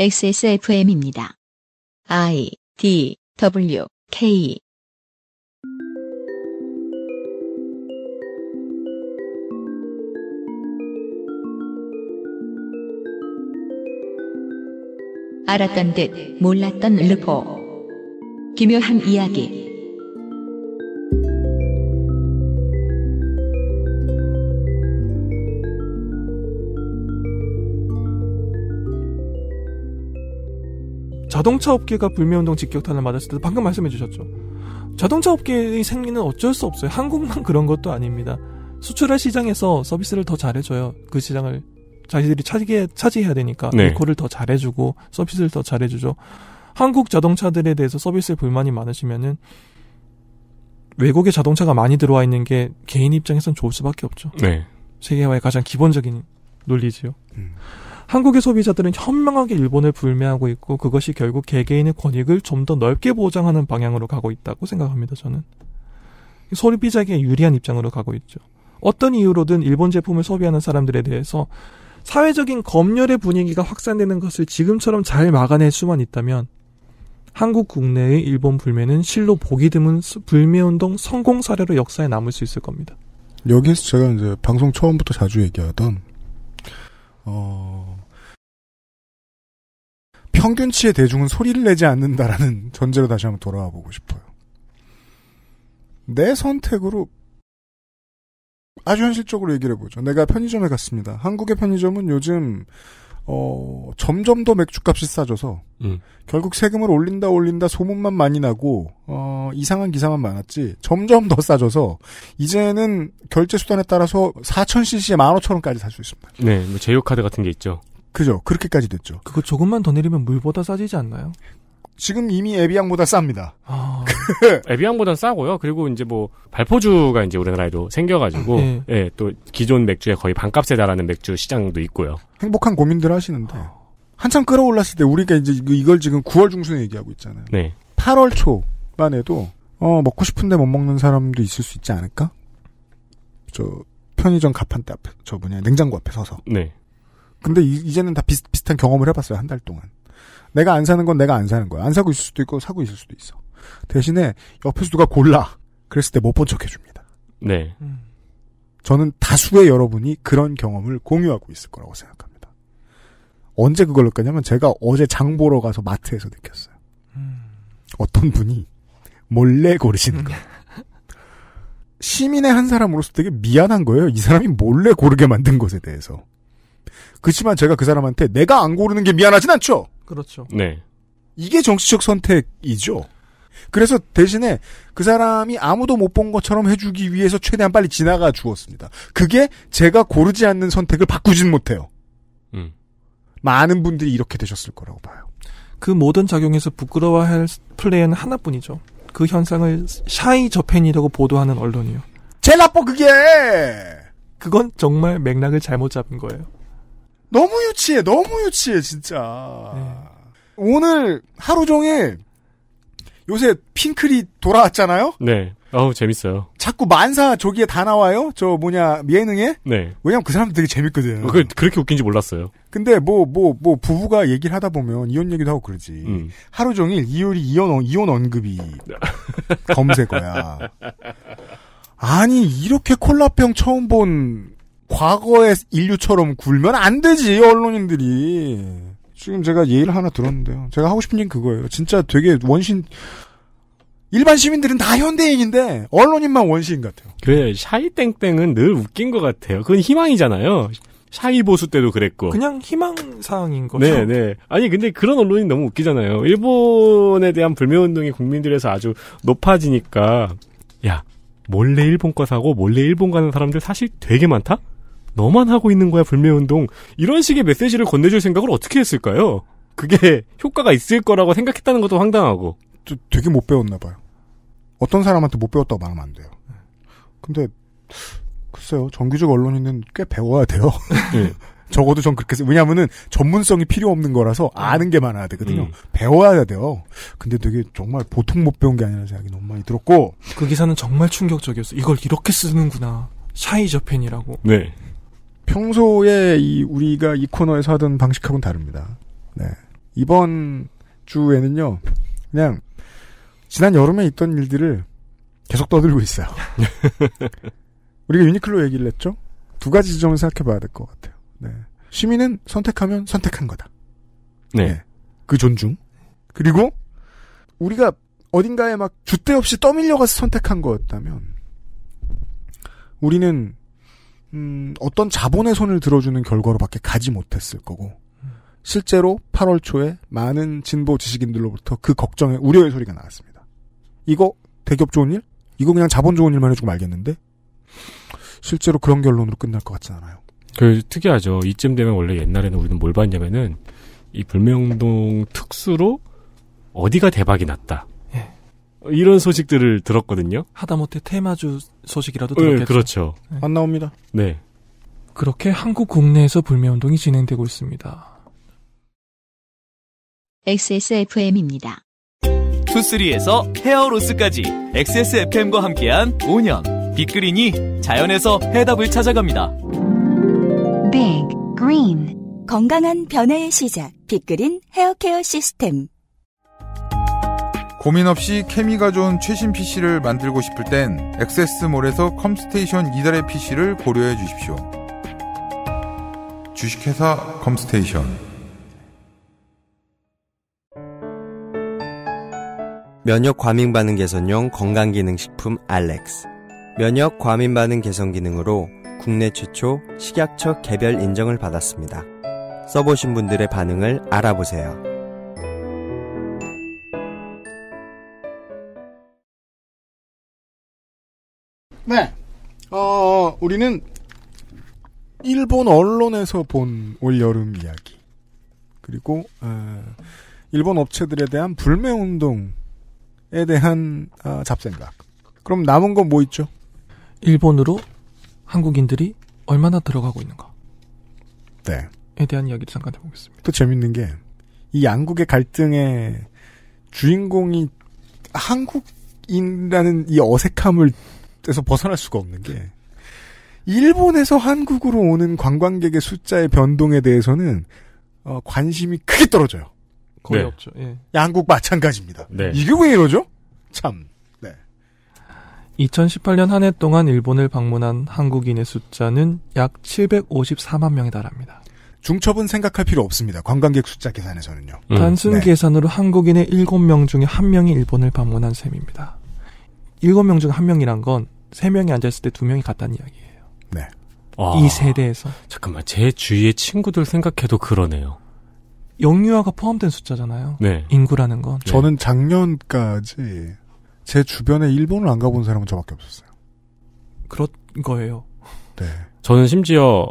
XSFM입니다. I D W K 알았던 듯 몰랐던 르포 기묘한 이야기 자동차 업계가 불매운동 직격탄을 맞았을 때도 방금 말씀해 주셨죠. 자동차 업계의 생리는 어쩔 수 없어요. 한국만 그런 것도 아닙니다. 수출할 시장에서 서비스를 더 잘해줘요. 그 시장을 자기들이 차지해, 차지해야 되니까 네. 리콜을 더 잘해주고 서비스를 더 잘해주죠. 한국 자동차들에 대해서 서비스에 불만이 많으시면은 외국의 자동차가 많이 들어와 있는 게 개인 입장에선 좋을 수밖에 없죠. 네. 세계화의 가장 기본적인 논리지요. 음. 한국의 소비자들은 현명하게 일본을 불매하고 있고 그것이 결국 개개인의 권익을 좀 더 넓게 보장하는 방향으로 가고 있다고 생각합니다. 저는 소비자에게 유리한 입장으로 가고 있죠. 어떤 이유로든 일본 제품을 소비하는 사람들에 대해서 사회적인 검열의 분위기가 확산되는 것을 지금처럼 잘 막아낼 수만 있다면 한국 국내의 일본 불매는 실로 보기 드문 불매운동 성공 사례로 역사에 남을 수 있을 겁니다. 여기에서 제가 이제 방송 처음부터 자주 얘기하던 어, 평균치의 대중은 소리를 내지 않는다라는 전제로 다시 한번 돌아와 보고 싶어요. 내 선택으로 아주 현실적으로 얘기를 해보죠. 내가 편의점에 갔습니다. 한국의 편의점은 요즘 어, 점점 더 맥주값이 싸져서 음. 결국 세금을 올린다 올린다 소문만 많이 나고 어, 이상한 기사만 많았지 점점 더 싸져서 이제는 결제 수단에 따라서 4,000cc에 15,000원까지 살 수 있습니다. 네, 뭐 제휴 카드 같은 게 있죠. 그죠. 그렇게까지 됐죠. 그거 조금만 더 내리면 물보다 싸지지 않나요? 지금 이미 에비앙보다 쌉니다. 아... 에비앙보다 싸고요. 그리고 이제 뭐 발포주가 이제 우리나라에도 생겨가지고 네. 예, 또 기존 맥주에 거의 반값에 달하는 맥주 시장도 있고요. 행복한 고민들 하시는데 한참 끌어올랐을 때 우리가 이제 그 이걸 지금 9월 중순에 얘기하고 있잖아요. 네. 8월 초만 해도 어 먹고 싶은데 못 먹는 사람도 있을 수 있지 않을까? 저 편의점 가판대 앞에 저 뭐냐 냉장고 앞에 서서. 네. 근데 이, 제는다 비슷, 비슷한 경험을 해봤어요. 한 달 동안. 내가 안 사는 건 내가 안 사는 거야. 안 사고 있을 수도 있고 사고 있을 수도 있어. 대신에 옆에서 누가 골라. 그랬을 때 못 본 척 해줍니다. 네. 음. 저는 다수의 여러분이 그런 경험을 공유하고 있을 거라고 생각합니다. 언제 그걸 느꼈냐면 제가 어제 장 보러 가서 마트에서 느꼈어요. 음. 어떤 분이 몰래 고르시는 거. 시민의 한 사람으로서 되게 미안한 거예요. 이 사람이 몰래 고르게 만든 것에 대해서. 그렇지만 제가 그 사람한테 내가 안 고르는 게 미안하진 않죠. 그렇죠. 네. 이게 정치적 선택이죠. 그래서 대신에 그 사람이 아무도 못 본 것처럼 해주기 위해서 최대한 빨리 지나가 주었습니다. 그게 제가 고르지 않는 선택을 바꾸진 못해요. 음. 많은 분들이 이렇게 되셨을 거라고 봐요. 그 모든 작용에서 부끄러워할 플레이는 하나뿐이죠. 그 현상을 샤이 저팬이라고 보도하는 언론이요. 제일 나빠 그게! 그건 정말 맥락을 잘못 잡은 거예요. 너무 유치해, 너무 유치해, 진짜. 네. 오늘 하루 종일 요새 핑클이 돌아왔잖아요? 네. 아우 재밌어요. 자꾸 만사 저기에 다 나와요. 저 뭐냐 예능에. 네. 왜냐면 그 사람들 되게 재밌거든. 그 그렇게 웃긴지 몰랐어요. 근데 뭐 뭐뭐 뭐 부부가 얘기를 하다 보면 이혼 얘기도 하고 그러지. 음. 하루 종일 이혼이 이혼 이혼 언급이 검색어야. 아니 이렇게 콜라병 처음 본 과거의 인류처럼 굴면 안 되지 언론인들이 지금 제가 예의를 하나 들었는데요 제가 하고 싶은 얘기 그거예요 진짜 되게 원신 일반 시민들은 다 현대인인데 언론인만 원시인 같아요 그래 샤이 땡땡은 늘 웃긴 것 같아요 그건 희망이잖아요 샤이 보수 때도 그랬고 그냥 희망사항인 거죠 네네 네. 아니 근데 그런 언론이 너무 웃기잖아요 일본에 대한 불매운동이 국민들에서 아주 높아지니까 야 몰래 일본 거 사고 몰래 일본 가는 사람들 사실 되게 많다? 너만 하고 있는 거야 불매운동 이런 식의 메시지를 건네줄 생각을 어떻게 했을까요? 그게 효과가 있을 거라고 생각했다는 것도 황당하고 되게 못 배웠나 봐요. 어떤 사람한테 못 배웠다고 말하면 안 돼요. 근데 글쎄요 정규직 언론인은 꽤 배워야 돼요. 네. 적어도 전 그렇게 왜냐하면은 전문성이 필요 없는 거라서 네. 아는 게 많아야 되거든요. 음. 배워야 돼요. 근데 되게 정말 보통 못 배운 게 아니라는 생각이 너무 많이 들었고 그 기사는 정말 충격적이었어. 이걸 이렇게 쓰는구나. 샤이저펜이라고. 네. 평소에 이 우리가 이 코너에서 하던 방식하고는 다릅니다. 네. 이번 주에는요, 그냥 지난 여름에 있던 일들을 계속 떠들고 있어요. 우리가 유니클로 얘기를 했죠? 두 가지 지점을 생각해 봐야 될 것 같아요. 네. 시민은 선택하면 선택한 거다. 네. 네. 그 존중. 그리고 우리가 어딘가에 막 주대 없이 떠밀려가서 선택한 거였다면 우리는 음, 어떤 자본의 손을 들어주는 결과로밖에 가지 못했을 거고 실제로 8월 초에 많은 진보 지식인들로부터 그 걱정의 우려의 소리가 나왔습니다. 이거 대기업 좋은 일? 이거 그냥 자본 좋은 일만 해주고 말겠는데? 실제로 그런 결론으로 끝날 것 같진 않아요. 그 특이하죠. 이쯤 되면 원래 옛날에는 우리는 뭘 봤냐면은 이 불매운동 특수로 어디가 대박이 났다. 이런 소식들을 들었거든요. 하다못해 테마주 소식이라도 네, 들었겠죠. 네, 그렇죠. 네. 안 나옵니다. 네. 그렇게 한국 국내에서 불매운동이 진행되고 있습니다. XSFM입니다. 투쓰리에서 헤어로스까지 XSFM과 함께한 5년 빅그린이 자연에서 해답을 찾아갑니다. Big Green 건강한 변화의 시작 빅그린 헤어케어 시스템 고민 없이 케미가 좋은 최신 PC를 만들고 싶을 땐 액세스몰에서 컴스테이션 이달의 PC를 고려해 주십시오. 주식회사 컴스테이션 면역 과민 반응 개선용 건강기능식품 알렉스 면역 과민 반응 개선 기능으로 국내 최초 식약처 개별 인정을 받았습니다. 써보신 분들의 반응을 알아보세요. 네. 어, 우리는 일본 언론에서 본 올여름 이야기. 그리고, 어, 일본 업체들에 대한 불매운동에 대한 어, 잡생각. 그럼 남은 건 뭐 있죠? 일본으로 한국인들이 얼마나 들어가고 있는가. 네. 에 대한 이야기를 잠깐 해보겠습니다. 또 재밌는 게, 이 양국의 갈등의 주인공이 한국인이라는 이 어색함을 에서 벗어날 수가 없는 게 일본에서 한국으로 오는 관광객의 숫자의 변동에 대해서는 어, 관심이 크게 떨어져요. 거의 네. 없죠. 예. 양국 마찬가지입니다. 네. 이게 왜 이러죠? 참. 네. 2018년 한 해 동안 일본을 방문한 한국인의 숫자는 약 754만 명에 달합니다. 중첩은 생각할 필요 없습니다. 관광객 숫자 계산에서는요. 음. 단순 네. 계산으로 한국인의 7명 중에 1명이 일본을 방문한 셈입니다. 일곱 명 중 한 명이란 건 세 명이 앉았을 때 두 명이 같다는 이야기예요. 네. 아, 이 세대에서. 잠깐만, 제 주위의 친구들 생각해도 그러네요. 영유아가 포함된 숫자잖아요. 네. 인구라는 건. 네. 저는 작년까지 제 주변에 일본을 안 가본 사람은 저밖에 없었어요. 그런 거예요. 네. 저는 심지어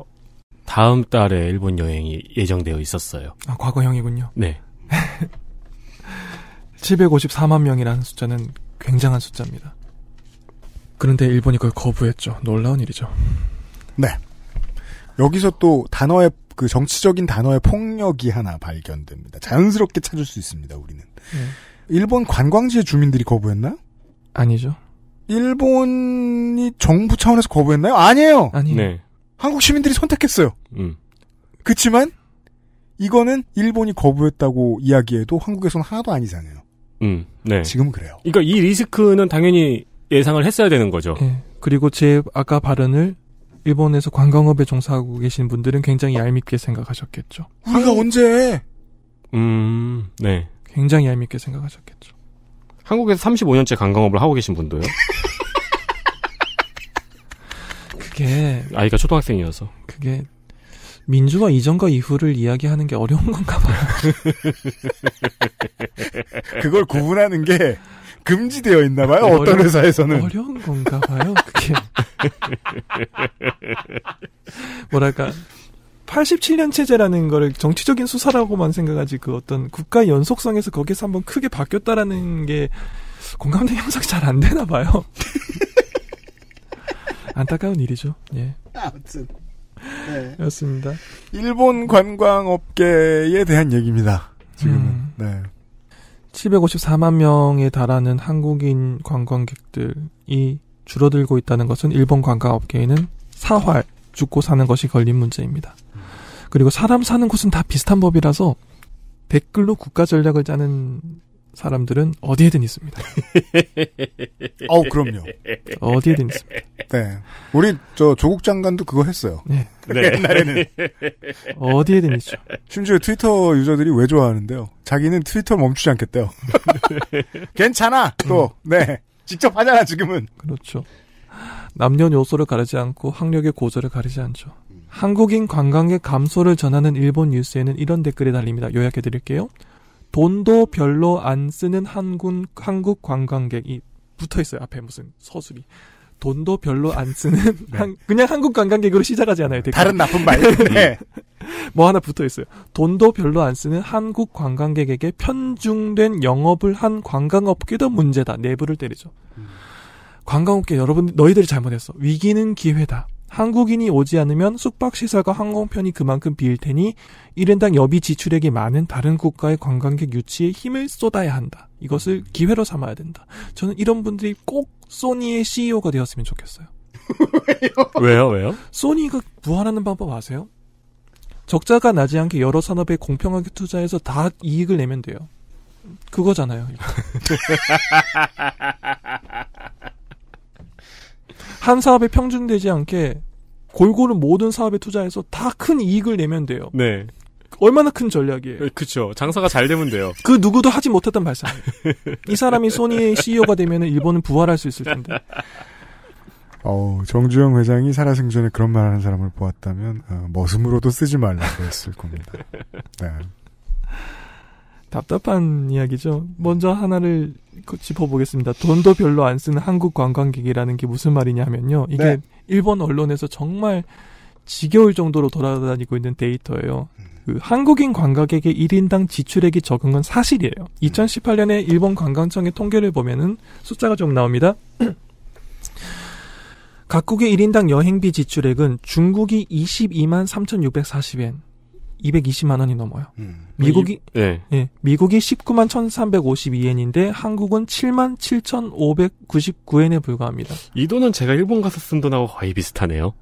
다음 달에 일본 여행이 예정되어 있었어요. 아, 과거형이군요. 네. 754만 명이라는 숫자는 굉장한 숫자입니다. 그런데 일본이 그걸 거부했죠. 놀라운 일이죠. 네. 여기서 또 단어의 그 정치적인 단어의 폭력이 하나 발견됩니다. 자연스럽게 찾을 수 있습니다. 우리는 네. 일본 관광지의 주민들이 거부했나 아니죠. 일본이 정부 차원에서 거부했나요? 아니에요. 아니. 네. 한국 시민들이 선택했어요. 음. 그렇지만 이거는 일본이 거부했다고 이야기해도 한국에서는 하나도 아니잖아요 음, 네. 지금 그래요. 그러니까 이 리스크는 당연히 예상을 했어야 되는 거죠. 예. 그리고 제 아까 발언을 일본에서 관광업에 종사하고 계신 분들은 굉장히 얄밉게 생각하셨겠죠. 우리가 언제? 음, 네. 굉장히 얄밉게 생각하셨겠죠. 한국에서 35년째 관광업을 하고 계신 분도요? 그게 아이가 초등학생이어서 그게 민주화 이전과 이후를 이야기하는 게 어려운 건가 봐요. 그걸 구분하는 게 금지되어 있나 봐요. 어려운, 떤 회사에서는 어려운 건가 봐요. 그게 뭐랄까 87년 체제라는 거를 정치적인 수사라고만 생각하지 그 어떤 국가 연속성에서 거기서 한번 크게 바뀌었다라는 게 공감대 형성이 잘 안 되나 봐요. 안타까운 일이죠. 예. 아무튼 네. 였습니다. 일본 관광업계에 대한 얘기입니다. 지금은. 음. 네. 754만 명에 달하는 한국인 관광객들이 줄어들고 있다는 것은 일본 관광업계에는 사활, 죽고 사는 것이 걸린 문제입니다. 그리고 사람 사는 곳은 다 비슷한 법이라서 댓글로 국가 전략을 짜는 사람들은 어디에든 있습니다. 어우, 그럼요. 어디에든 있습니다. 네. 우리, 저, 조국 장관도 그거 했어요. 네. 네. 옛날에는. 그 어디에든 있죠. 심지어 트위터 유저들이 왜 좋아하는데요? 자기는 트위터 멈추지 않겠대요. 괜찮아! 또, 음. 네. 직접 하잖아, 지금은. 그렇죠. 남녀요소를 가르지 않고 학력의 고졸을 가리지 않죠. 한국인 관광객 감소를 전하는 일본 뉴스에는 이런 댓글이 달립니다. 요약해 드릴게요. 돈도 별로 안 쓰는 한 군, 한국 관광객이 붙어 있어요. 앞에 무슨 서술이. 돈도 별로 안 쓰는 네. 한, 그냥 한국 관광객으로 시작하지 않아요. 댓글. 다른 나쁜 말. 네. 네. 뭐 하나 붙어 있어요. 돈도 별로 안 쓰는 한국 관광객에게 편중된 영업을 한 관광업계도 문제다. 내부를 때리죠. 음. 관광업계 여러분 너희들이 잘못했어. 위기는 기회다. 한국인이 오지 않으면 숙박시설과 항공편이 그만큼 비일 테니 1인당 여비 지출액이 많은 다른 국가의 관광객 유치에 힘을 쏟아야 한다. 이것을 기회로 삼아야 된다. 저는 이런 분들이 꼭 소니의 CEO가 되었으면 좋겠어요. 왜요? 왜요? 소니가 부활하는 방법 아세요? 적자가 나지 않게 여러 산업에 공평하게 투자해서 다 이익을 내면 돼요. 그거잖아요. 한 사업에 평준되지 않게 골고루 모든 사업에 투자해서 다 큰 이익을 내면 돼요. 네. 얼마나 큰 전략이에요. 그렇죠. 장사가 잘 되면 돼요. 그 누구도 하지 못했던 발상. 이 사람이 소니의 CEO가 되면 일본은 부활할 수 있을 텐데. 어, 정주영 회장이 살아생전에 그런 말 하는 사람을 보았다면 어, 머슴으로도 쓰지 말라고 했을 겁니다. 네. 답답한 이야기죠. 먼저 하나를 그 짚어보겠습니다. 돈도 별로 안 쓰는 한국 관광객이라는 게 무슨 말이냐면요. 이게 네. 일본 언론에서 정말 지겨울 정도로 돌아다니고 있는 데이터예요. 그 한국인 관광객의 1인당 지출액이 적은 건 사실이에요. 2018년에 음. 일본 관광청의 통계를 보면은 숫자가 좀 나옵니다. 각국의 1인당 여행비 지출액은 중국이 22만 3,640엔, 220만 원이 넘어요. 음. 미국이 이, 예. 예, 미국이 19만 1,352엔인데 한국은 7만 7,599엔에 불과합니다. 이 돈은 제가 일본 가서 쓴 돈하고 거의 비슷하네요.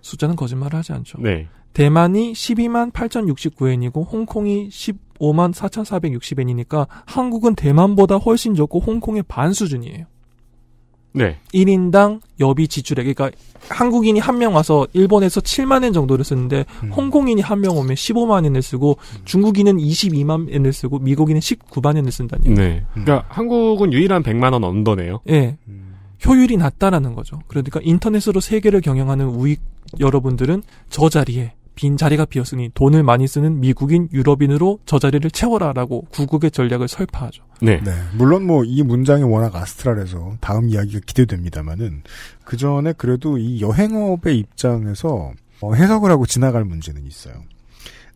숫자는 거짓말을 하지 않죠. 네. 대만이 12만 8,069엔이고 홍콩이 15만 4,460엔이니까 한국은 대만보다 훨씬 적고 홍콩의 반 수준이에요. 네. 1인당 여비 지출액 그러니까 한국인이 한 명 와서 일본에서 7만 엔 정도를 쓰는데 음. 홍콩인이 한 명 오면 15만 엔을 쓰고 음. 중국인은 22만 엔을 쓰고 미국인은 19만 엔을 쓴다는 얘기. 네. 그러니까 음. 그러니까 한국은 유일한 100만 원 언더네요. 예. 네. 효율이 낮다라는 거죠. 그러니까 인터넷으로 세계를 경영하는 우익 여러분들은 저 자리에 빈 자리가 비었으니 돈을 많이 쓰는 미국인 유럽인으로 저 자리를 채워라라고 구국의 전략을 설파하죠. 네. 네 물론 뭐 이 문장이 워낙 아스트랄해서 다음 이야기가 기대됩니다만은 그 전에 그래도 이 여행업의 입장에서 어, 해석을 하고 지나갈 문제는 있어요.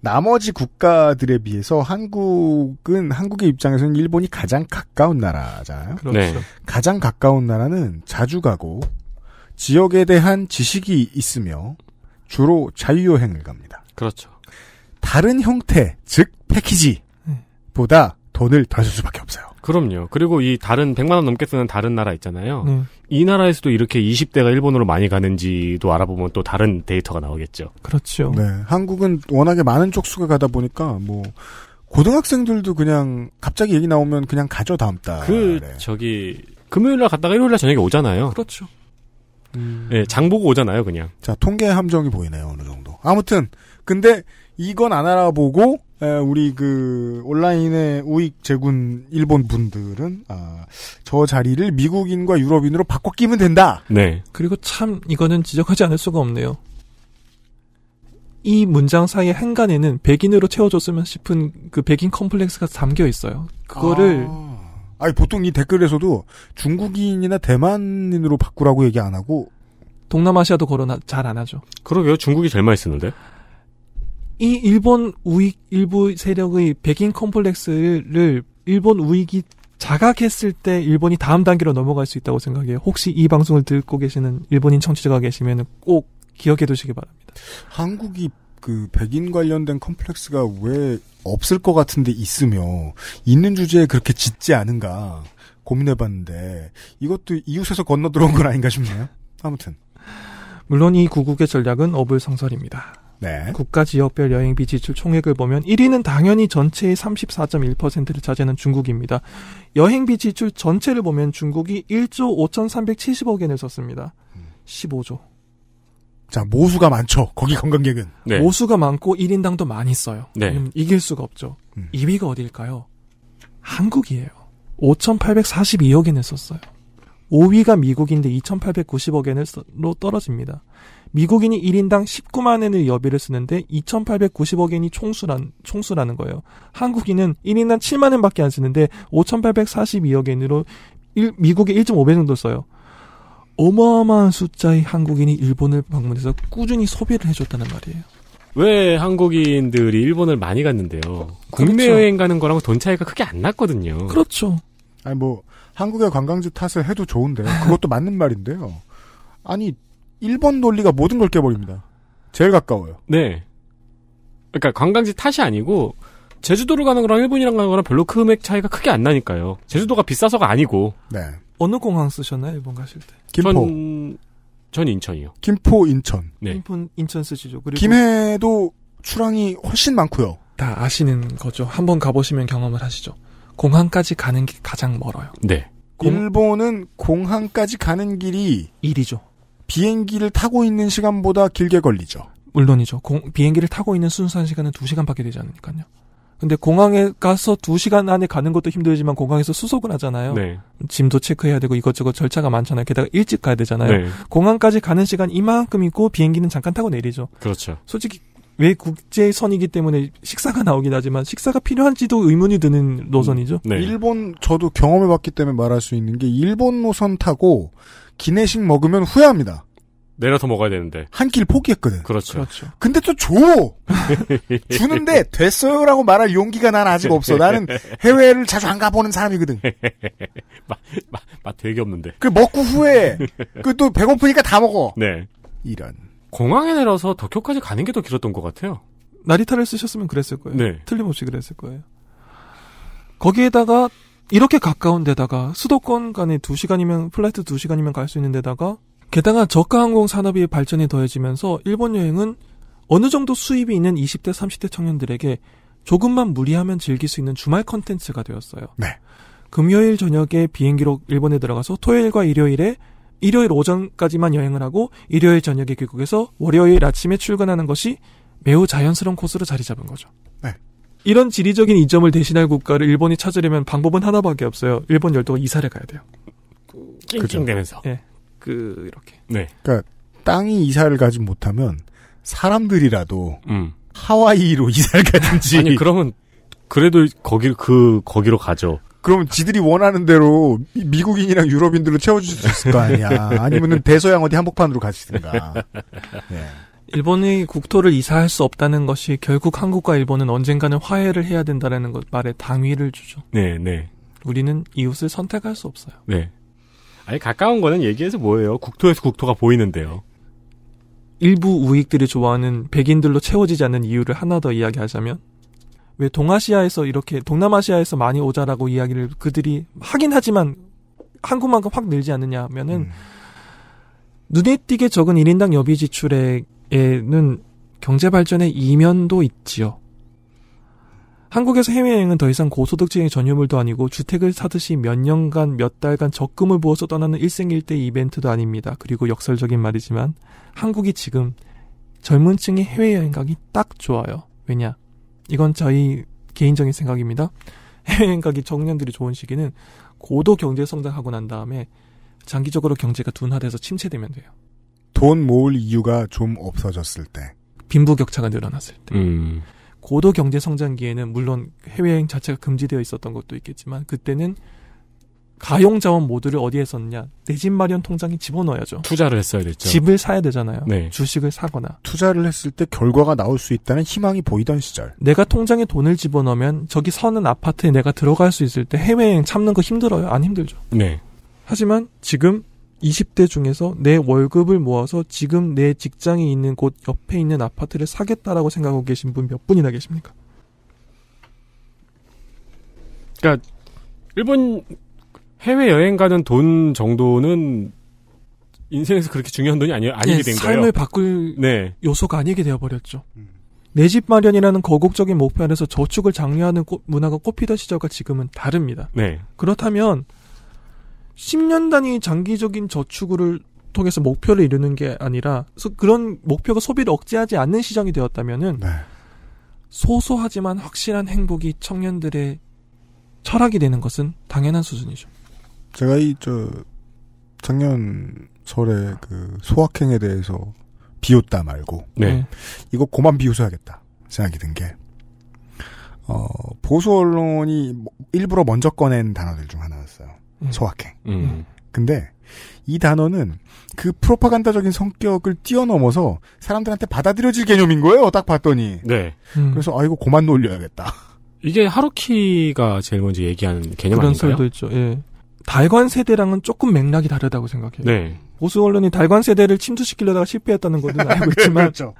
나머지 국가들에 비해서 한국은 한국의 입장에서는 일본이 가장 가까운 나라잖아요. 그렇죠. 네. 가장 가까운 나라는 자주 가고 지역에 대한 지식이 있으며 주로 자유여행을 갑니다. 그렇죠. 다른 형태, 즉 패키지보다 네. 돈을 덜쓸 수밖에 없어요. 그럼요. 그리고 이 다른 100만 원 넘게 쓰는 다른 나라 있잖아요. 네. 이 나라에서도 이렇게 20대가 일본으로 많이 가는지도 알아보면 또 다른 데이터가 나오겠죠. 그렇죠. 네. 한국은 워낙에 많은 쪽수가 가다 보니까 뭐 고등학생들도 그냥 갑자기 얘기 나오면 그냥 가죠 다음 달. 그 저기 금요일 날 갔다가 일요일 날 저녁에 오잖아요. 그렇죠. 음. 예, 장 보고 오잖아요, 그냥. 자, 통계 함정이 보이네요, 어느 정도. 아무튼, 근데 이건 안 알아보고, 에, 우리 그, 온라인의 우익 제군 일본 분들은, 아, 저 자리를 미국인과 유럽인으로 바꿔 끼면 된다! 네. 그리고 참, 이거는 지적하지 않을 수가 없네요. 이 문장 사이에 한간에는 백인으로 채워줬으면 싶은 그 백인 컴플렉스가 담겨 있어요. 그거를 아... 아니 보통 이 댓글에서도 중국인이나 대만인으로 바꾸라고 얘기 안 하고 동남아시아도 거론 잘 안 하죠. 그러게요. 중국이 제일 많이 쓰는데. 이 일본 우익 일부 세력의 백인 컴플렉스를 일본 우익이 자각했을 때 일본이 다음 단계로 넘어갈 수 있다고 생각해요. 혹시 이 방송을 듣고 계시는 일본인 청취자가 계시면 꼭 기억해 두시기 바랍니다. 한국이 그 백인 관련된 컴플렉스가 왜 없을 것 같은데 있으며 있는 주제에 그렇게 짓지 않은가 고민해봤는데 이것도 이웃에서 건너 들어온 건 아닌가 싶네요. 아무튼 물론 이 구국의 전략은 어불성설입니다. 네. 국가 지역별 여행비 지출 총액을 보면 1위는 당연히 전체의 34.1%를 차지하는 중국입니다. 여행비 지출 전체를 보면 중국이 1조 5,370억 엔을 썼습니다. 15조. 자, 모수가 많죠. 거기 관광객은. 네. 모수가 많고 1인당도 많이 써요. 네. 이길 수가 없죠. 음. 2위가 어디일까요? 한국이에요. 5,842억엔을 썼어요. 5위가 미국인데 2,890억엔으로 떨어집니다. 미국인이 1인당 19만 엔을 여비를 쓰는데 2,890억 엔이 총수란, 총수라는 거예요. 한국인은 1인당 7만 엔밖에 안 쓰는데 5,842억 엔으로 미국의 1.5배 정도 써요. 어마어마한 숫자의 한국인이 일본을 방문해서 꾸준히 소비를 해줬다는 말이에요. 왜 한국인들이 일본을 많이 갔는데요? 그렇죠. 국내 여행 가는 거랑 돈 차이가 크게 안 났거든요. 그렇죠. 아니 뭐 한국의 관광지 탓을 해도 좋은데요. 그것도 맞는 말인데요. 아니 일본 논리가 모든 걸 깨버립니다. 제일 가까워요. 네. 그러니까 관광지 탓이 아니고 제주도를 가는 거랑 일본이랑 가는 거랑 별로 금액 차이가 크게 안 나니까요. 제주도가 비싸서가 아니고. 네. 어느 공항 쓰셨나요 일본 가실 때? 김포. 전, 전 인천이요. 김포 인천. 네. 김포 인천 쓰시죠. 그리고 김해도 출항이 훨씬 많고요. 다 아시는 거죠. 한번 가보시면 경험을 하시죠. 공항까지 가는 게 가장 멀어요. 네. 공... 일본은 공항까지 가는 길이 일이죠. 비행기를 타고 있는 시간보다 길게 걸리죠. 물론이죠. 공, 비행기를 타고 있는 순수한 시간은 2시간밖에 되지 않으니까요. 근데 공항에 가서 두시간 안에 가는 것도 힘들지만 공항에서 수속을 하잖아요. 네. 짐도 체크해야 되고 이것저것 절차가 많잖아요. 게다가 일찍 가야 되잖아요. 네. 공항까지 가는 시간 이만큼 있고 비행기는 잠깐 타고 내리죠. 그렇죠. 솔직히 왜 국제선이기 때문에 식사가 나오긴 하지만 식사가 필요한지도 의문이 드는 노선이죠. 음, 네. 일본 저도 경험해봤기 때문에 말할 수 있는 게 일본 노선 타고 기내식 먹으면 후회합니다. 내려서 먹어야 되는데. 한 끼를 포기했거든. 그렇죠. 그렇죠. 근데 또 줘! 주는데 됐어요 라고 말할 용기가 난 아직 없어. 나는 해외를 자주 안 가보는 사람이거든. 막 맛, 맛 되게 없는데. 그 먹고 후에, 그 또 배고프니까 다 먹어. 네. 이런. 공항에 내려서 도쿄까지 가는 게 더 길었던 것 같아요. 나리타를 쓰셨으면 그랬을 거예요. 네. 틀림없이 그랬을 거예요. 거기에다가 이렇게 가까운 데다가 수도권 간에 2시간이면 플라이트 2시간이면 갈 수 있는 데다가 게다가 저가 항공 산업이 발전이 더해지면서 일본 여행은 어느 정도 수입이 있는 20대, 30대 청년들에게 조금만 무리하면 즐길 수 있는 주말 컨텐츠가 되었어요. 네. 금요일 저녁에 비행기로 일본에 들어가서 토요일과 일요일에 일요일 오전까지만 여행을 하고 일요일 저녁에 귀국해서 월요일 아침에 출근하는 것이 매우 자연스러운 코스로 자리 잡은 거죠. 네. 이런 지리적인 이점을 대신할 국가를 일본이 찾으려면 방법은 하나밖에 없어요. 일본 열도가 이사를 가야 돼요. 그, 찡찡대면서. 네. 그 이렇게. 네. 그러니까 땅이 이사를 가지 못하면 사람들이라도 음. 하와이로 이사를 가든지. 아니 그러면 그래도 거기 그 거기로 가죠. 그럼 지들이 원하는 대로 미국인이랑 유럽인들로 채워줄 수 있을 거 아니야. 아니면은 대서양 어디 한복판으로 가시든가. 네. 일본의 국토를 이사할 수 없다는 것이 결국 한국과 일본은 언젠가는 화해를 해야 된다라는 것 말에 당위를 주죠. 네, 네. 우리는 이웃을 선택할 수 없어요. 네. 아니 가까운 거는 얘기해서 뭐예요? 국토에서 국토가 보이는데요. 일부 우익들이 좋아하는 백인들로 채워지지 않는 이유를 하나 더 이야기하자면 왜 동아시아에서 이렇게 동남아시아에서 많이 오자라고 이야기를 그들이 하긴 하지만 한국만큼 확 늘지 않느냐면은 음. 눈에 띄게 적은 1인당 여비 지출에는 경제 발전의 이면도 있지요. 한국에서 해외여행은 더 이상 고소득층의 전유물도 아니고 주택을 사듯이 몇 년간 몇 달간 적금을 부어서 떠나는 일생일대 이벤트도 아닙니다. 그리고 역설적인 말이지만 한국이 지금 젊은 층의 해외여행 가기 딱 좋아요. 왜냐? 이건 저희 개인적인 생각입니다. 해외여행 가기 청년들이 좋은 시기는 고도 경제 성장하고 난 다음에 장기적으로 경제가 둔화돼서 침체되면 돼요. 돈 모을 이유가 좀 없어졌을 때. 빈부격차가 늘어났을 때. 음. 고도 경제 성장기에는 물론 해외여행 자체가 금지되어 있었던 것도 있겠지만 그때는 가용 자원 모두를 어디에 썼냐? 내 집 마련 통장에 집어넣어야죠. 투자를 했어야 됐죠. 집을 사야 되잖아요. 네. 주식을 사거나. 투자를 했을 때 결과가 나올 수 있다는 희망이 보이던 시절. 내가 통장에 돈을 집어넣으면 저기 서는 아파트에 내가 들어갈 수 있을 때 해외여행 참는 거 힘들어요? 안 힘들죠. 네. 하지만 지금 20대 중에서 내 월급을 모아서 지금 내 직장이 있는 곳 옆에 있는 아파트를 사겠다라고 생각하고 계신 분 몇 분이나 계십니까? 그러니까 일본 해외 여행 가는 돈 정도는 인생에서 그렇게 중요한 돈이 아니, 아니게 네, 된 거예요. 삶을 바꿀 네. 요소가 아니게 되어버렸죠. 음. 내집 마련이라는 거국적인 목표 안에서 저축을 장려하는 문화가 꽃피던 시절과 지금은 다릅니다. 네. 그렇다면 10년 단위 장기적인 저축을 통해서 목표를 이루는 게 아니라 그런 목표가 소비를 억제하지 않는 시장이 되었다면은 네. 소소하지만 확실한 행복이 청년들의 철학이 되는 것은 당연한 수준이죠. 제가 이저 작년 설에 그 소확행에 대해서 비웃다 말고 네. 이거 고만 비웃어야겠다 생각이 든 게 어, 보수 언론이 뭐 일부러 먼저 꺼낸 단어들 중 하나였어요. 음. 소확행. 음. 음. 근데 이 단어는 그 프로파간다적인 성격을 뛰어넘어서 사람들한테 받아들여질 개념인 거예요. 딱 봤더니. 네. 음. 그래서 아 이거 고만 놀려야겠다. 이게 하루키가 제일 먼저 얘기하는 개념 그런 아닌가요? 그런 도 있죠. 예. 달관 세대랑은 조금 맥락이 다르다고 생각해요. 네. 보수 언론이 달관 세대를 침투시키려다가 실패했다는 것은 알고 있지만 그렇죠.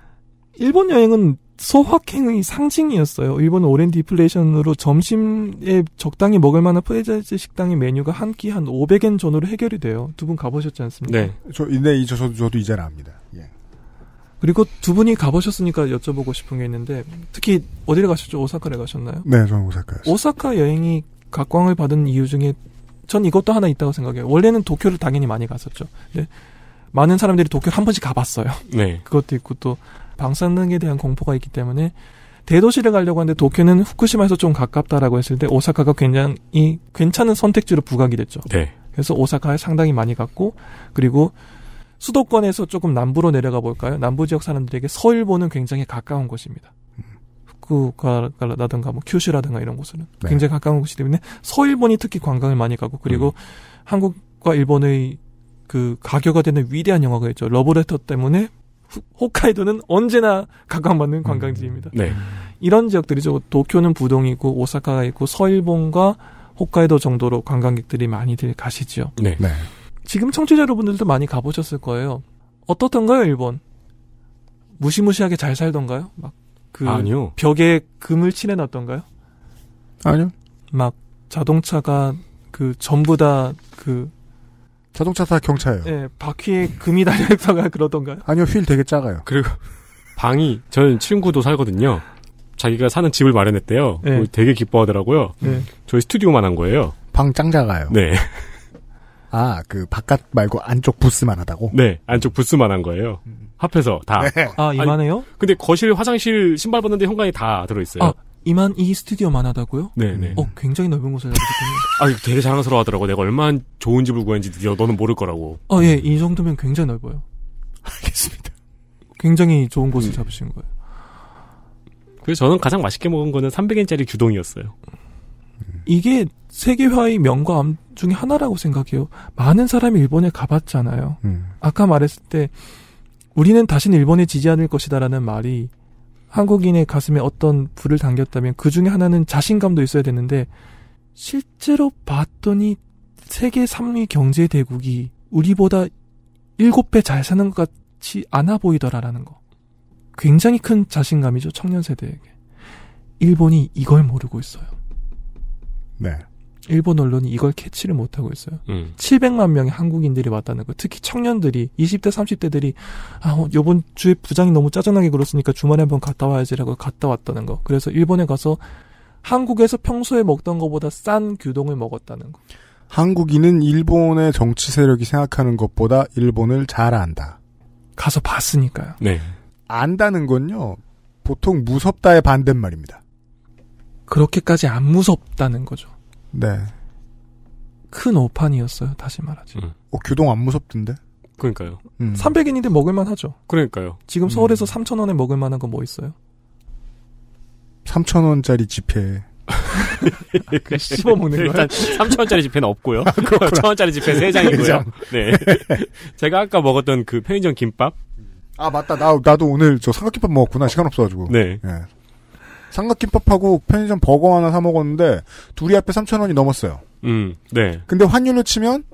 일본 여행은 소확행의 상징이었어요. 일본은 오랜 디플레이션으로 점심에 적당히 먹을 만한 프레자이즈 식당의 메뉴가 한 끼 한 500엔 전후로 해결이 돼요. 두 분 가보셨지 않습니까? 네. 저, 네, 저, 저도, 저도 이제 압니다. 예. 그리고 두 분이 가보셨으니까 여쭤보고 싶은 게 있는데, 특히 어디를 가셨죠? 오사카를 가셨나요? 네, 저는 오사카였어요. 오사카 여행이 각광을 받은 이유 중에 전 이것도 하나 있다고 생각해요. 원래는 도쿄를 당연히 많이 갔었죠. 네. 많은 사람들이 도쿄 한 번씩 가봤어요. 네. 그것도 있고 또 방사능에 대한 공포가 있기 때문에 대도시를 가려고 하는데 도쿄는 후쿠시마에서 좀 가깝다라고 했을 때 오사카가 굉장히 괜찮은 선택지로 부각이 됐죠. 네. 그래서 오사카에 상당히 많이 갔고 그리고 수도권에서 조금 남부로 내려가 볼까요? 남부 지역 사람들에게 서일본은 굉장히 가까운 곳입니다. 후쿠가라든가뭐 큐슈라든가 이런 곳은 네. 굉장히 가까운 곳이기 때문에 서일본이 특히 관광을 많이 가고 그리고 음. 한국과 일본의 그 가교가 되는 위대한 영화가 있죠. 러브레터 때문에 홋카이도는 언제나 각광받는 음. 관광지입니다. 네. 이런 지역들이죠. 도쿄는 부동이고 오사카가 있고 서일본과 홋카이도 정도로 관광객들이 많이들 가시죠. 네. 네. 지금 청취자 여러분들도 많이 가보셨을 거예요. 어떻던가요, 일본? 무시무시하게 잘 살던가요? 막그 아니요. 벽에 금을 칠해놨던가요? 아니요. 막 자동차가 그 전부 다그 자동차사 경차예요. 네, 바퀴에 금이 달려있다가 그러던가요? 아니요, 휠 되게 작아요. 그리고 방이 저는 친구도 살거든요. 자기가 사는 집을 마련했대요. 네. 되게 기뻐하더라고요. 네. 저희 스튜디오만 한 거예요. 방 짱 작아요. 네. 아, 그 바깥 말고 안쪽 부스만 하다고? 네, 안쪽 부스만 한 거예요. 음. 합해서 다. 네. 아, 이만해요? 아니, 근데 거실, 화장실, 신발 벗는데 현관이 다 들어있어요. 아, 이만 이 스튜디오만 하다고요? 네네. 네. 어, 굉장히 넓은 곳을 살고 있군요. 아, 되게 자랑스러워 하더라고. 내가 얼마나 좋은 집을 구했는지 너는 모를 거라고. 아, 예. 이 정도면 굉장히 넓어요. 알겠습니다. 굉장히 좋은 곳을 음. 잡으신 거예요. 그래서 저는 가장 맛있게 먹은 거는 300엔짜리 규동이었어요. 이게 세계화의 명과암 중에 하나라고 생각해요. 많은 사람이 일본에 가봤잖아요. 음. 아까 말했을 때 우리는 다시는 일본에 지지 않을 것이다라는 말이 한국인의 가슴에 어떤 불을 당겼다면 그 중에 하나는 자신감도 있어야 되는데 실제로 봤더니 세계 3위 경제 대국이 우리보다 7배 잘 사는 것 같지 않아 보이더라라는 거. 굉장히 큰 자신감이죠, 청년 세대에게. 일본이 이걸 모르고 있어요. 네. 일본 언론이 이걸 캐치를 못하고 있어요. 음. 700만 명의 한국인들이 왔다는 거. 특히 청년들이 20대 30대들이 아 어, 요번 주에 부장이 너무 짜증나게 그렇으니까 주말에 한번 갔다 와야지라고 갔다 왔다는 거. 그래서 일본에 가서 한국에서 평소에 먹던 것보다 싼 규동을 먹었다는 거. 한국인은 일본의 정치 세력이 생각하는 것보다 일본을 잘 안다. 가서 봤으니까요. 네. 안다는 건요. 보통 무섭다의 반대말입니다. 그렇게까지 안 무섭다는 거죠. 네. 큰 오판이었어요. 다시 말하지. 음. 어, 규동 안 무섭던데? 그러니까요. 음. 300인인데 먹을만 하죠. 그러니까요. 지금 서울에서 음. 3,000원에 먹을만한 건 뭐 있어요? 3,000원짜리 지폐. 그 씹어먹는 거예 3,000원짜리 지폐는 없고요. 아, 1,000원짜리 지폐 3장이고요. 네. 제가 아까 먹었던 그 편의점 김밥. 아, 맞다. 나, 나도 오늘 저 삼각김밥 먹었구나. 시간 없어가지고. 네. 네. 삼각김밥하고 편의점 버거 하나 사 먹었는데 둘이 앞에 3천 원이 넘었어요. 음, 네. 근데 환율로 치면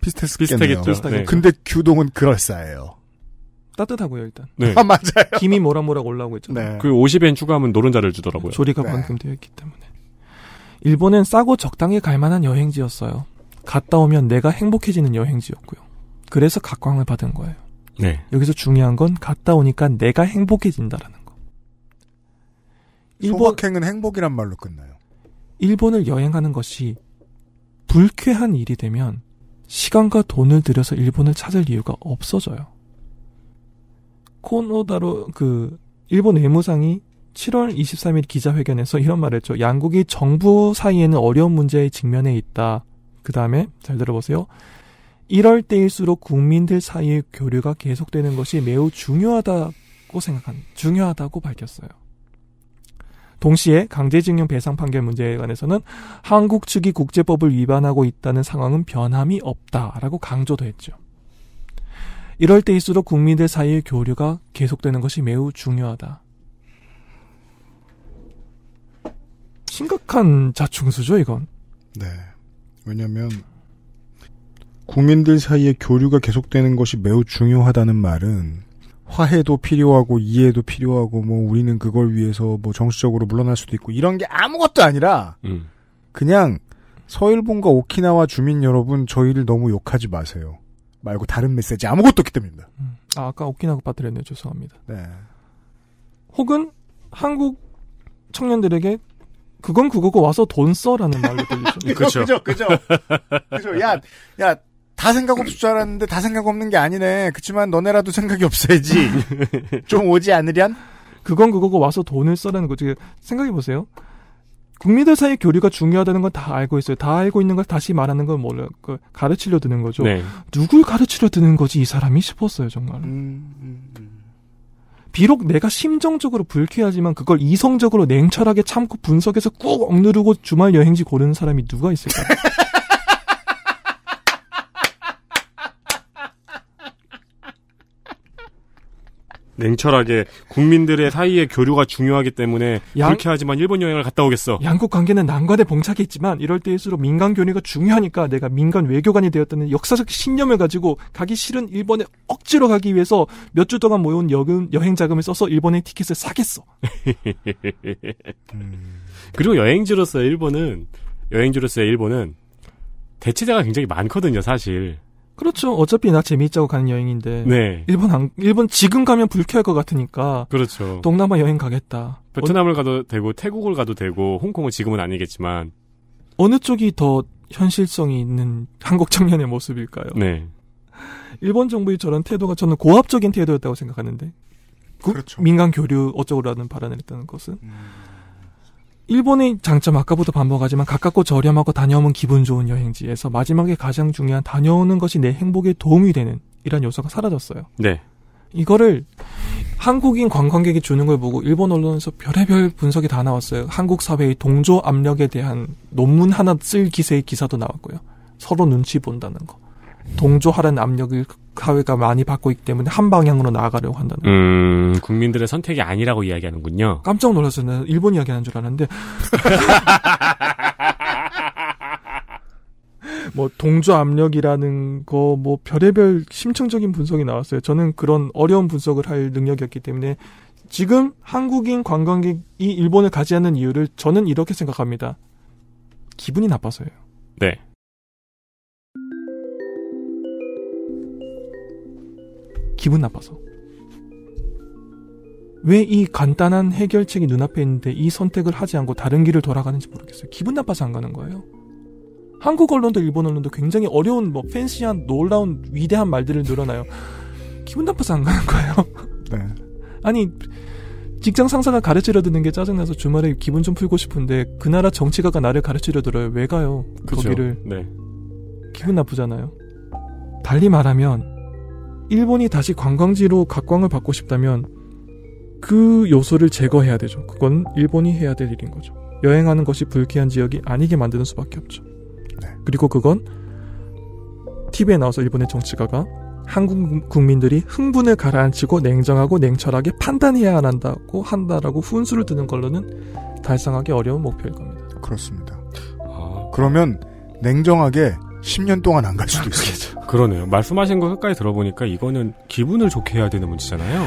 비슷했겠네요. 겠죠 네. 근데 규동은 그럴싸해요. 따뜻하고요 일단. 네. 아 맞아요. 김이 모락모락 올라오고 있잖아요. 네. 그 50엔 추가하면 노른자를 주더라고요. 조리가 네. 방금되어 있기 때문에. 일본은 싸고 적당히 갈만한 여행지였어요. 갔다 오면 내가 행복해지는 여행지였고요. 그래서 각광을 받은 거예요. 네. 여기서 중요한 건 갔다 오니까 내가 행복해진다라는 일본 소박행은 행복이란 말로 끝나요. 일본을 여행하는 것이 불쾌한 일이 되면 시간과 돈을 들여서 일본을 찾을 이유가 없어져요. 코노다로 그 일본 외무상이 7월 23일 기자회견에서 이런 말을 했죠. 양국이 정부 사이에는 어려운 문제에 직면해 있다. 그 다음에 잘 들어보세요. 이럴 때일수록 국민들 사이의 교류가 계속되는 것이 매우 중요하다고 생각한 중요하다고 밝혔어요. 동시에 강제징용 배상 판결 문제에 관해서는 한국 측이 국제법을 위반하고 있다는 상황은 변함이 없다라고 강조도 했죠. 이럴 때일수록 국민들 사이의 교류가 계속되는 것이 매우 중요하다. 심각한 자충수죠, 이건. 네. 왜냐면, 국민들 사이의 교류가 계속되는 것이 매우 중요하다는 말은 화해도 필요하고 이해도 필요하고 뭐 우리는 그걸 위해서 뭐 정치적으로 물러날 수도 있고 이런 게 아무것도 아니라 음. 그냥 서일본과 오키나와 주민 여러분 저희를 너무 욕하지 마세요. 말고 다른 메시지 아무것도 없기 때문입니다. 음. 아, 아까 오키나와 그 빠뜨렸네요. 죄송합니다. 네. 혹은 한국 청년들에게 그건 그거고 와서 돈 써라는 말로 들리죠. 그죠, 그죠, 그죠. 그죠. 야, 야, 다 생각 없을 줄 알았는데 다 생각 없는 게 아니네. 그치만 너네라도 생각이 없어야지. 좀 오지 않으련? 그건 그거고 와서 돈을 써라는 거지. 생각해 보세요. 국민들 사이 교류가 중요하다는 건 다 알고 있어요. 다 알고 있는 걸 다시 말하는 건 뭐라 그 가르치려 드는 거죠. 네. 누굴 가르치려 드는 거지 이 사람이 싶었어요 정말. 음, 음, 음. 비록 내가 심정적으로 불쾌하지만 그걸 이성적으로 냉철하게 참고 분석해서 꾹 억누르고 주말 여행지 고르는 사람이 누가 있을까? 냉철하게 국민들의 사이의 교류가 중요하기 때문에 양, 그렇게 하지만 일본 여행을 갔다 오겠어. 양국 관계는 난관에 봉착해 있지만 이럴 때일수록 민간 교류가 중요하니까 내가 민간 외교관이 되었다는 역사적 신념을 가지고 가기 싫은 일본에 억지로 가기 위해서 몇 주 동안 모은 여금, 여행 자금을 써서 일본의 티켓을 사겠어. 그리고 여행지로서 일본은 여행지로서의 일본은 대체자가 굉장히 많거든요, 사실. 그렇죠. 어차피 나 재미있자고 가는 여행인데. 네. 일본 안, 일본 지금 가면 불쾌할 것 같으니까. 그렇죠. 동남아 여행 가겠다. 베트남을 어, 가도 되고 태국을 가도 되고 홍콩은 지금은 아니겠지만 어느 쪽이 더 현실성이 있는 한국 청년의 모습일까요? 네. 일본 정부의 저런 태도가 저는 고압적인 태도였다고 생각하는데. 그렇죠 민간 교류 어쩌고라는 발언을 했다는 것은 음. 일본의 장점 아까부터 반복하지만 가깝고 저렴하고 다녀오면 기분 좋은 여행지에서 마지막에 가장 중요한 다녀오는 것이 내 행복에 도움이 되는 이런 요소가 사라졌어요. 네. 이거를 한국인 관광객이 주는 걸 보고 일본 언론에서 별의별 분석이 다 나왔어요. 한국 사회의 동조 압력에 대한 논문 하나 쓸 기세의 기사도 나왔고요. 서로 눈치 본다는 거. 동조하라는 압력을 사회가 많이 받고 있기 때문에 한 방향으로 나아가려고 한다는 음, 국민들의 선택이 아니라고 이야기하는군요. 깜짝 놀라서 는 일본 이야기하는 줄 알았는데 뭐 동조 압력이라는 거 뭐 별의별 심층적인 분석이 나왔어요. 저는 그런 어려운 분석을 할 능력이었기 때문에 지금 한국인 관광객이 일본을 가지 않는 이유를 저는 이렇게 생각합니다. 기분이 나빠서요. 네. 기분 나빠서. 왜 이 간단한 해결책이 눈앞에 있는데 이 선택을 하지 않고 다른 길을 돌아가는지 모르겠어요. 기분 나빠서 안 가는 거예요. 한국 언론도 일본 언론도 굉장히 어려운 뭐 팬시한 놀라운 위대한 말들을 늘어나요. 기분 나빠서 안 가는 거예요. 네. 아니 직장 상사가 가르치려 드는 게 짜증나서 주말에 기분 좀 풀고 싶은데 그 나라 정치가가 나를 가르치려 들어요. 왜 가요? 그쵸. 거기를. 네. 기분 나쁘잖아요. 달리 말하면 일본이 다시 관광지로 각광을 받고 싶다면 그 요소를 제거해야 되죠. 그건 일본이 해야 될 일인 거죠. 여행하는 것이 불쾌한 지역이 아니게 만드는 수밖에 없죠. 네. 그리고 그건 TV에 나와서 일본의 정치가가 한국 국민들이 흥분을 가라앉히고 냉정하고 냉철하게 판단해야 한다고 한다라고 훈수를 드는 걸로는 달성하기 어려운 목표일 겁니다. 그렇습니다. 아... 그러면 냉정하게 10년 동안 안 갈 수도 있겠죠 그러네요. 말씀하신 거 끝까지 들어보니까 이거는 기분을 좋게 해야 되는 문제잖아요.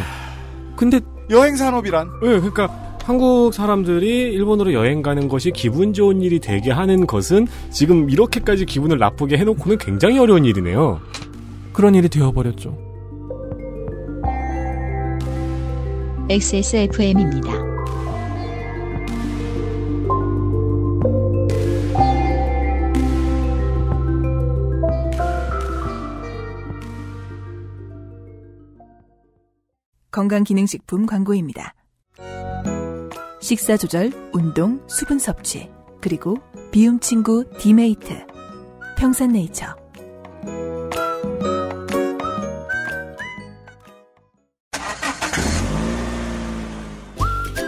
근데 여행 산업이란? 예, 네, 그러니까 한국 사람들이 일본으로 여행 가는 것이 기분 좋은 일이 되게 하는 것은 지금 이렇게까지 기분을 나쁘게 해놓고는 굉장히 어려운 일이네요. 그런 일이 되어버렸죠. XSFM입니다. 건강기능식품 광고입니다. 식사조절, 운동, 수분 섭취, 그리고 비움 친구 디메이트, 평산네이처.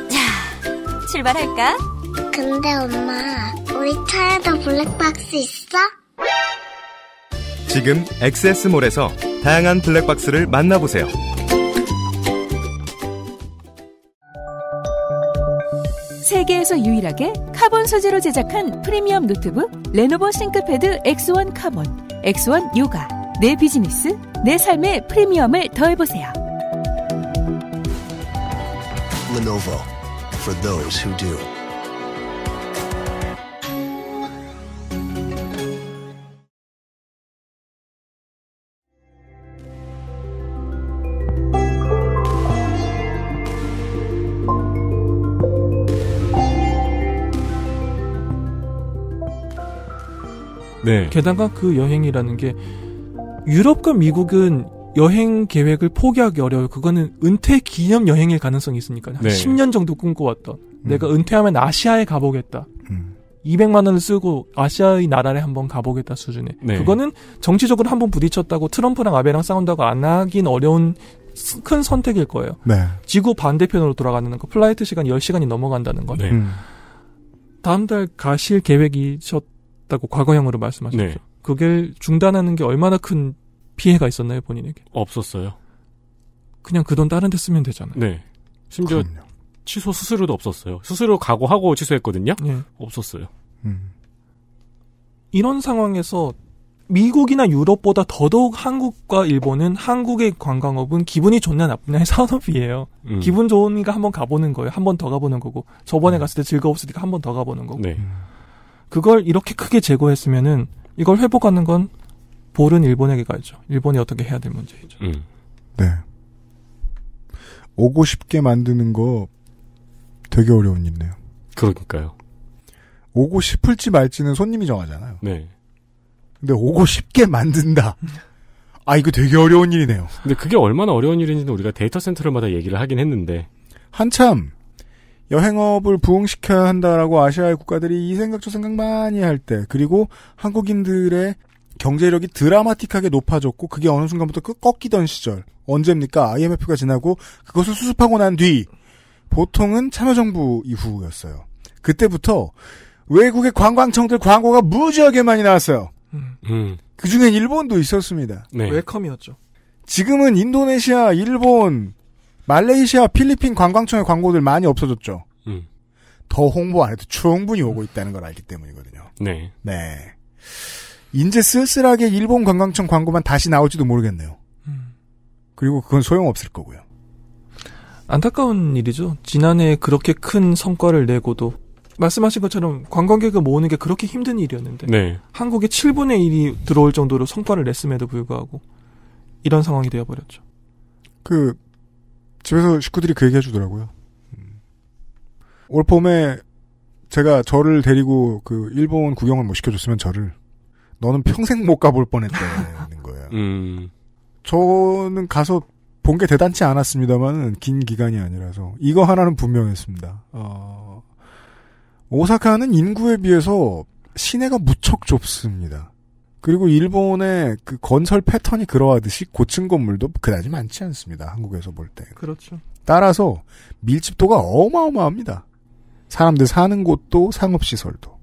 자, 출발할까? 근데 엄마, 우리 차에도 블랙박스 있어? 지금 엑세몰에서 다양한 블랙박스를 만나보세요. 세계에서 유일하게 카본 소재로 제작한 프리미엄 노트북 레노버 싱크패드 X1 카본, X1 요가. 내 비즈니스, 내 삶의 프리미엄을 더해보세요. Lenovo for those who do. 네. 게다가 그 여행이라는 게 유럽과 미국은 여행 계획을 포기하기 어려워요. 그거는 은퇴 기념 여행일 가능성이 있으니까. 한 네. 10년 정도 꿈꿔왔던. 음. 내가 은퇴하면 아시아에 가보겠다. 음. 200만 원을 쓰고 아시아의 나라를 한번 가보겠다 수준에. 네. 그거는 정치적으로 한번 부딪혔다고 트럼프랑 아베랑 싸운다고 안 하긴 어려운 큰 선택일 거예요. 네. 지구 반대편으로 돌아가는 거. 플라이트 시간 10시간이 넘어간다는 거. 네. 음. 다음 달 가실 계획이셨 있었다고 과거형으로 말씀하셨죠. 네. 그걸 중단하는 게 얼마나 큰 피해가 있었나요, 본인에게? 없었어요. 그냥 그 돈 다른 데 쓰면 되잖아요. 네. 심지어 그럼요. 취소 수수료도 없었어요. 수수료 각오하고 취소했거든요. 네. 없었어요. 음. 이런 상황에서 미국이나 유럽보다 더더욱 한국과 일본은 한국의 관광업은 기분이 좋냐 나쁘냐의 산업이에요. 음. 기분 좋으니까 한번 가보는 거예요. 한번더 가보는 거고 저번에 음. 갔을 때 즐거웠으니까 한번더 가보는 거고. 네. 음. 그걸 이렇게 크게 제거했으면은 이걸 회복하는 건 볼은 일본에게 가야죠. 일본이 어떻게 해야 될 문제이죠. 음. 네. 오고 싶게 만드는 거 되게 어려운 일이네요. 그러니까요. 오고 싶을지 말지는 손님이 정하잖아요. 네. 근데 오고 싶게 만든다. 아, 이거 되게 어려운 일이네요. 근데 그게 얼마나 어려운 일인지는 우리가 데이터 센터를마다 얘기를 하긴 했는데. 한참 여행업을 부흥시켜야 한다라고 아시아의 국가들이 이 생각 저 생각 많이 할 때 그리고 한국인들의 경제력이 드라마틱하게 높아졌고 그게 어느 순간부터 그 꺾이던 시절 언제입니까? IMF가 지나고 그것을 수습하고 난 뒤 보통은 참여정부 이후였어요. 그때부터 외국의 관광청들 광고가 무지하게 많이 나왔어요. 음. 음. 그 중엔 일본도 있었습니다. 네. 웰컴이었죠. 지금은 인도네시아, 일본, 말레이시아, 필리핀 관광청의 광고들 많이 없어졌죠. 음. 더 홍보 안 해도 충분히 오고 있다는 걸 알기 때문이거든요. 네. 네. 이제 쓸쓸하게 일본 관광청 광고만 다시 나올지도 모르겠네요. 음. 그리고 그건 소용없을 거고요. 안타까운 일이죠. 지난해 그렇게 큰 성과를 내고도 말씀하신 것처럼 관광객을 모으는 게 그렇게 힘든 일이었는데 네. 한국의 7분의 1이 들어올 정도로 성과를 냈음에도 불구하고 이런 상황이 되어버렸죠. 그 집에서 식구들이 그 얘기 해주더라고요. 음. 올 봄에 제가 저를 데리고 그 일본 구경을 못 뭐 시켜줬으면 저를 너는 평생 못 가볼 뻔했다는 거예요. 음. 저는 가서 본 게 대단치 않았습니다만은 긴 기간이 아니라서 이거 하나는 분명했습니다. 어, 오사카는 인구에 비해서 시내가 무척 좁습니다. 그리고 일본의 그 건설 패턴이 그러하듯이 고층 건물도 그다지 많지 않습니다. 한국에서 볼 때. 그렇죠. 따라서 밀집도가 어마어마합니다. 사람들 사는 곳도 상업시설도.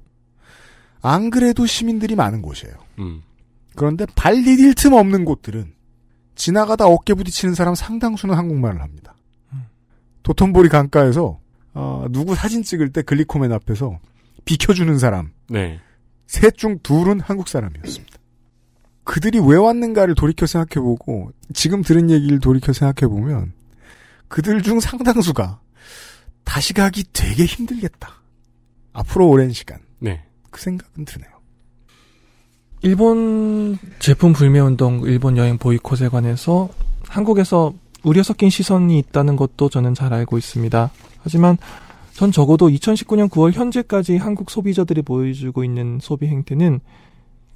안 그래도 시민들이 많은 곳이에요. 음. 그런데 발 디딜 틈 없는 곳들은 지나가다 어깨 부딪히는 사람 상당수는 한국말을 합니다. 음. 도톤보리 강가에서 어, 누구 사진 찍을 때 글리코맨 앞에서 비켜주는 사람. 네. 셋 중 둘은 한국 사람이었습니다. 그들이 왜 왔는가를 돌이켜 생각해보고 지금 들은 얘기를 돌이켜 생각해보면 그들 중 상당수가 다시 가기 되게 힘들겠다. 앞으로 오랜 시간. 네. 그 생각은 드네요. 일본 제품 불매운동, 일본 여행 보이콧에 관해서 한국에서 우려 섞인 시선이 있다는 것도 저는 잘 알고 있습니다. 하지만 전 적어도 2019년 9월 현재까지 한국 소비자들이 보여주고 있는 소비 행태는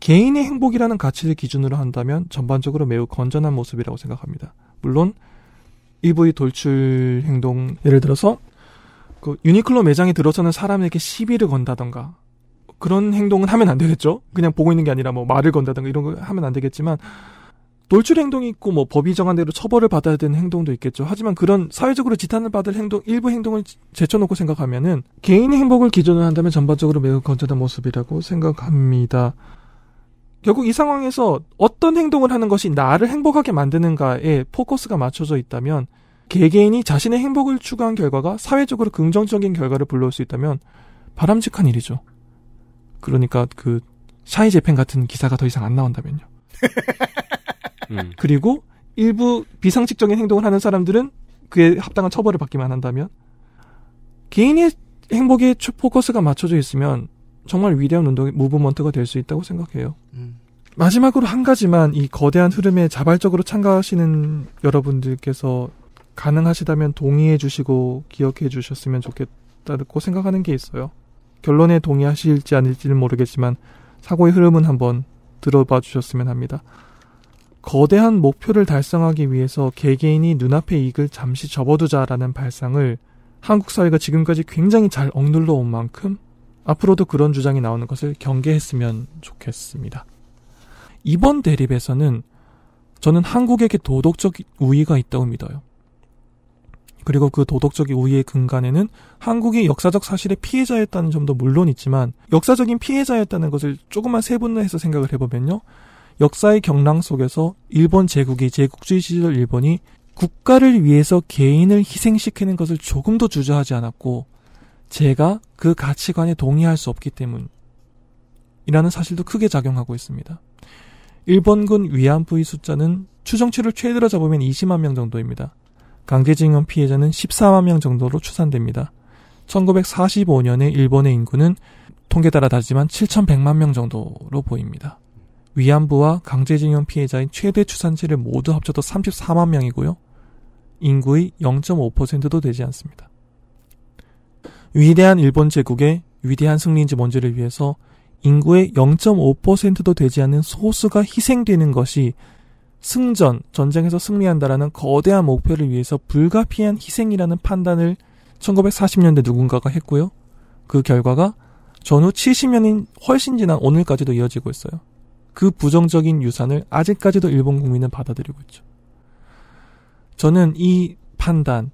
개인의 행복이라는 가치를 기준으로 한다면 전반적으로 매우 건전한 모습이라고 생각합니다. 물론 EV 돌출 행동 예를 들어서 그 유니클로 매장에 들어서는 사람에게 시비를 건다던가 그런 행동은 하면 안 되겠죠. 그냥 보고 있는 게 아니라 뭐 말을 건다던가 이런 거 하면 안 되겠지만 돌출 행동이 있고 뭐 법이 정한 대로 처벌을 받아야 되는 행동도 있겠죠. 하지만 그런 사회적으로 지탄을 받을 행동 일부 행동을 제쳐놓고 생각하면은 개인의 행복을 기준으로 한다면 전반적으로 매우 건전한 모습이라고 생각합니다. 결국 이 상황에서 어떤 행동을 하는 것이 나를 행복하게 만드는가에 포커스가 맞춰져 있다면 개개인이 자신의 행복을 추구한 결과가 사회적으로 긍정적인 결과를 불러올 수 있다면 바람직한 일이죠. 그러니까 그 샤이 재팬 같은 기사가 더 이상 안 나온다면요. 음. 그리고 일부 비상식적인 행동을 하는 사람들은 그에 합당한 처벌을 받기만 한다면 개인의 행복에 포커스가 맞춰져 있으면 정말 위대한 운동의 무브먼트가 될 수 있다고 생각해요. 음. 마지막으로 한 가지만 이 거대한 흐름에 자발적으로 참가하시는 여러분들께서 가능하시다면 동의해 주시고 기억해 주셨으면 좋겠다고 생각하는 게 있어요. 결론에 동의하실지 아닐지는 모르겠지만 사고의 흐름은 한번 들어봐 주셨으면 합니다. 거대한 목표를 달성하기 위해서 개개인이 눈앞의 이익을 잠시 접어두자라는 발상을 한국 사회가 지금까지 굉장히 잘 억눌러 온 만큼 앞으로도 그런 주장이 나오는 것을 경계했으면 좋겠습니다. 이번 대립에서는 저는 한국에게 도덕적 우위가 있다고 믿어요. 그리고 그도덕적 우위의 근간에는 한국이 역사적 사실의 피해자였다는 점도 물론 있지만 역사적인 피해자였다는 것을 조금만 세분화해서 생각을 해보면요. 역사의 경랑 속에서 일본 제국이 제국주의 시절 일본이 국가를 위해서 개인을 희생시키는 것을 조금도 주저하지 않았고 제가 그 가치관에 동의할 수 없기 때문이라는 사실도 크게 작용하고 있습니다. 일본군 위안부의 숫자는 추정치를 최대로 잡으면 20만 명 정도입니다. 강제징용 피해자는 14만 명 정도로 추산됩니다. 1945년에 일본의 인구는 통계 따라 다르지만 7,100만 명 정도로 보입니다. 위안부와 강제징용 피해자인 최대 추산치를 모두 합쳐도 34만 명이고요. 인구의 0.5%도 되지 않습니다. 위대한 일본 제국의 위대한 승리인지 뭔지를 위해서 인구의 0.5%도 되지 않는 소수가 희생되는 것이 승전, 전쟁에서 승리한다라는 거대한 목표를 위해서 불가피한 희생이라는 판단을 1940년대 누군가가 했고요. 그 결과가 전후 70년인 훨씬 지난 오늘까지도 이어지고 있어요. 그 부정적인 유산을 아직까지도 일본 국민은 받아들이고 있죠. 저는 이 판단,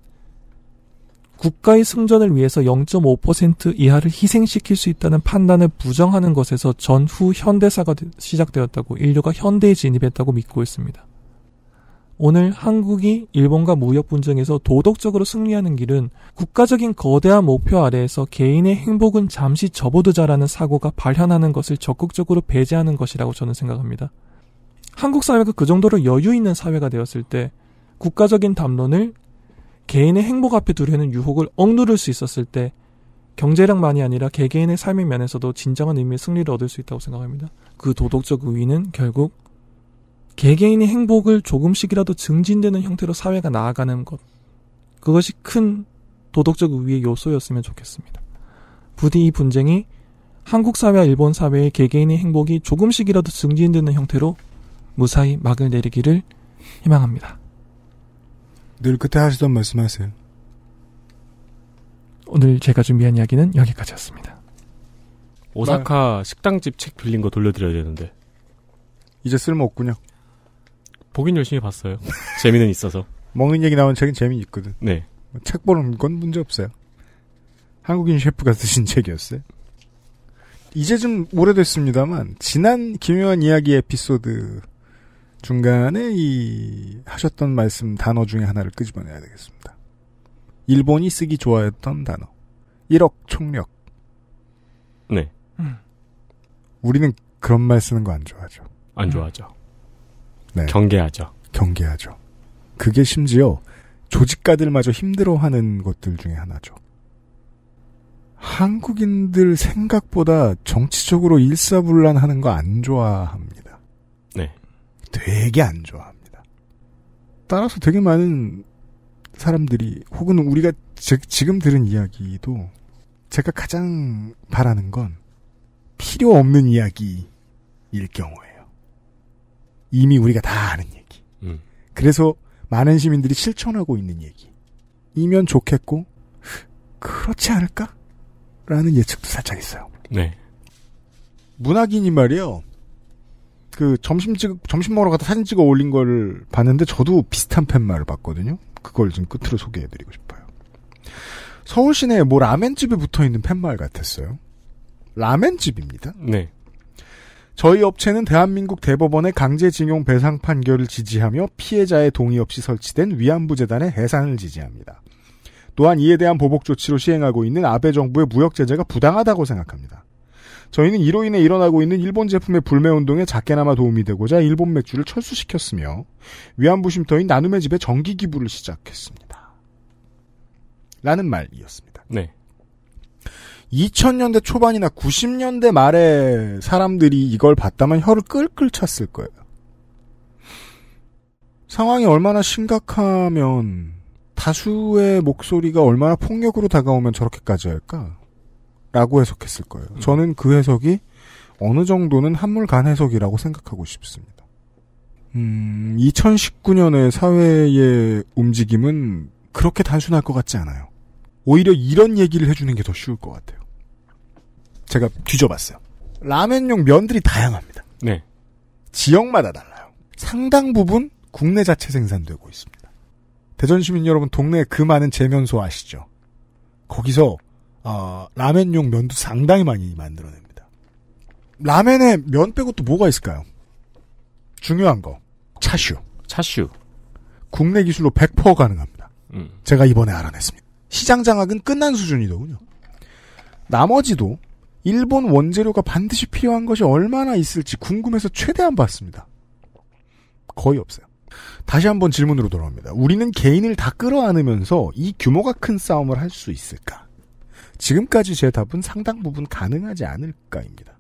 국가의 승전을 위해서 0.5% 이하를 희생시킬 수 있다는 판단을 부정하는 것에서 전후 현대사가 시작되었다고 인류가 현대에 진입했다고 믿고 있습니다. 오늘 한국이 일본과 무역 분쟁에서 도덕적으로 승리하는 길은 국가적인 거대한 목표 아래에서 개인의 행복은 잠시 접어두자라는 사고가 발현하는 것을 적극적으로 배제하는 것이라고 저는 생각합니다. 한국 사회가 그 정도로 여유 있는 사회가 되었을 때 국가적인 담론을 개인의 행복 앞에 두려는 유혹을 억누를 수 있었을 때 경제력만이 아니라 개개인의 삶의 면에서도 진정한 의미의 승리를 얻을 수 있다고 생각합니다. 그 도덕적 의의는 결국 개개인의 행복을 조금씩이라도 증진되는 형태로 사회가 나아가는 것. 그것이 큰 도덕적 의미의 요소였으면 좋겠습니다. 부디 이 분쟁이 한국 사회와 일본 사회의 개개인의 행복이 조금씩이라도 증진되는 형태로 무사히 막을 내리기를 희망합니다. 늘 그때 하시던 말씀하세요. 오늘 제가 준비한 이야기는 여기까지였습니다. 오사카 식당집 책 빌린 거 돌려드려야 되는데. 이제 쓸모 없군요. 보긴 열심히 봤어요. 재미는 있어서. 먹는 얘기 나온 책은 재미있거든. 네. 책 보는 건 문제 없어요. 한국인 셰프가 쓰신 책이었어요. 이제 좀 오래됐습니다만 지난 김요한 이야기 에피소드 중간에 이 하셨던 말씀 단어 중에 하나를 끄집어내야 되겠습니다. 일본이 쓰기 좋아했던 단어. 1억 총력. 네. 음. 우리는 그런 말 쓰는 거 안 좋아하죠. 안 좋아하죠. 네. 경계하죠. 경계하죠. 그게 심지어 조직가들마저 힘들어하는 것들 중에 하나죠. 한국인들 생각보다 정치적으로 일사불란하는 거 안 좋아합니다. 되게 안 좋아합니다. 따라서 되게 많은 사람들이 혹은 우리가 지금 들은 이야기도 제가 가장 바라는 건 필요 없는 이야기일 경우에요 이미 우리가 다 아는 얘기. 음. 그래서 많은 시민들이 실천하고 있는 얘기. 이면 좋겠고 그렇지 않을까? 라는 예측도 살짝 있어요. 네. 문학인이 말이요. 그 점심 찍 점심 먹으러 갔다 사진 찍어 올린 걸 봤는데 저도 비슷한 팻말을 봤거든요. 그걸 지금 끝으로 소개해드리고 싶어요. 서울 시내에 뭐 라멘집이 붙어 있는 팻말 같았어요. 라멘집입니다. 네. 저희 업체는 대한민국 대법원의 강제징용 배상 판결을 지지하며 피해자의 동의 없이 설치된 위안부 재단의 해산을 지지합니다. 또한 이에 대한 보복 조치로 시행하고 있는 아베 정부의 무역 제재가 부당하다고 생각합니다. 저희는 이로 인해 일어나고 있는 일본 제품의 불매운동에 작게나마 도움이 되고자 일본 맥주를 철수시켰으며 위안부 쉼터인 나눔의 집에 정기 기부를 시작했습니다. 라는 말이었습니다. 네. 2000년대 초반이나 90년대 말에 사람들이 이걸 봤다면 혀를 끌끌 찼을 거예요. 상황이 얼마나 심각하면 다수의 목소리가 얼마나 폭력으로 다가오면 저렇게까지 할까? 라고 해석했을 거예요. 음. 저는 그 해석이 어느 정도는 한물간 해석이라고 생각하고 싶습니다. 음, 2019년의 사회의 움직임은 그렇게 단순할 것 같지 않아요. 오히려 이런 얘기를 해주는 게 더 쉬울 것 같아요. 제가 뒤져봤어요. 라면용 면들이 다양합니다. 네. 지역마다 달라요. 상당 부분 국내 자체 생산되고 있습니다. 대전 시민 여러분 동네에 그 많은 재면소 아시죠? 거기서 어, 라멘용 면도 상당히 많이 만들어냅니다. 라멘에 면 빼고 또 뭐가 있을까요? 중요한 거 차슈. 차슈. 국내 기술로 100% 가능합니다. 음. 제가 이번에 알아냈습니다. 시장 장악은 끝난 수준이더군요. 나머지도 일본 원재료가 반드시 필요한 것이 얼마나 있을지 궁금해서 최대한 봤습니다. 거의 없어요. 다시 한번 질문으로 돌아옵니다. 우리는 개인을 다 끌어안으면서 이 규모가 큰 싸움을 할 수 있을까? 지금까지 제 답은 상당 부분 가능하지 않을까입니다.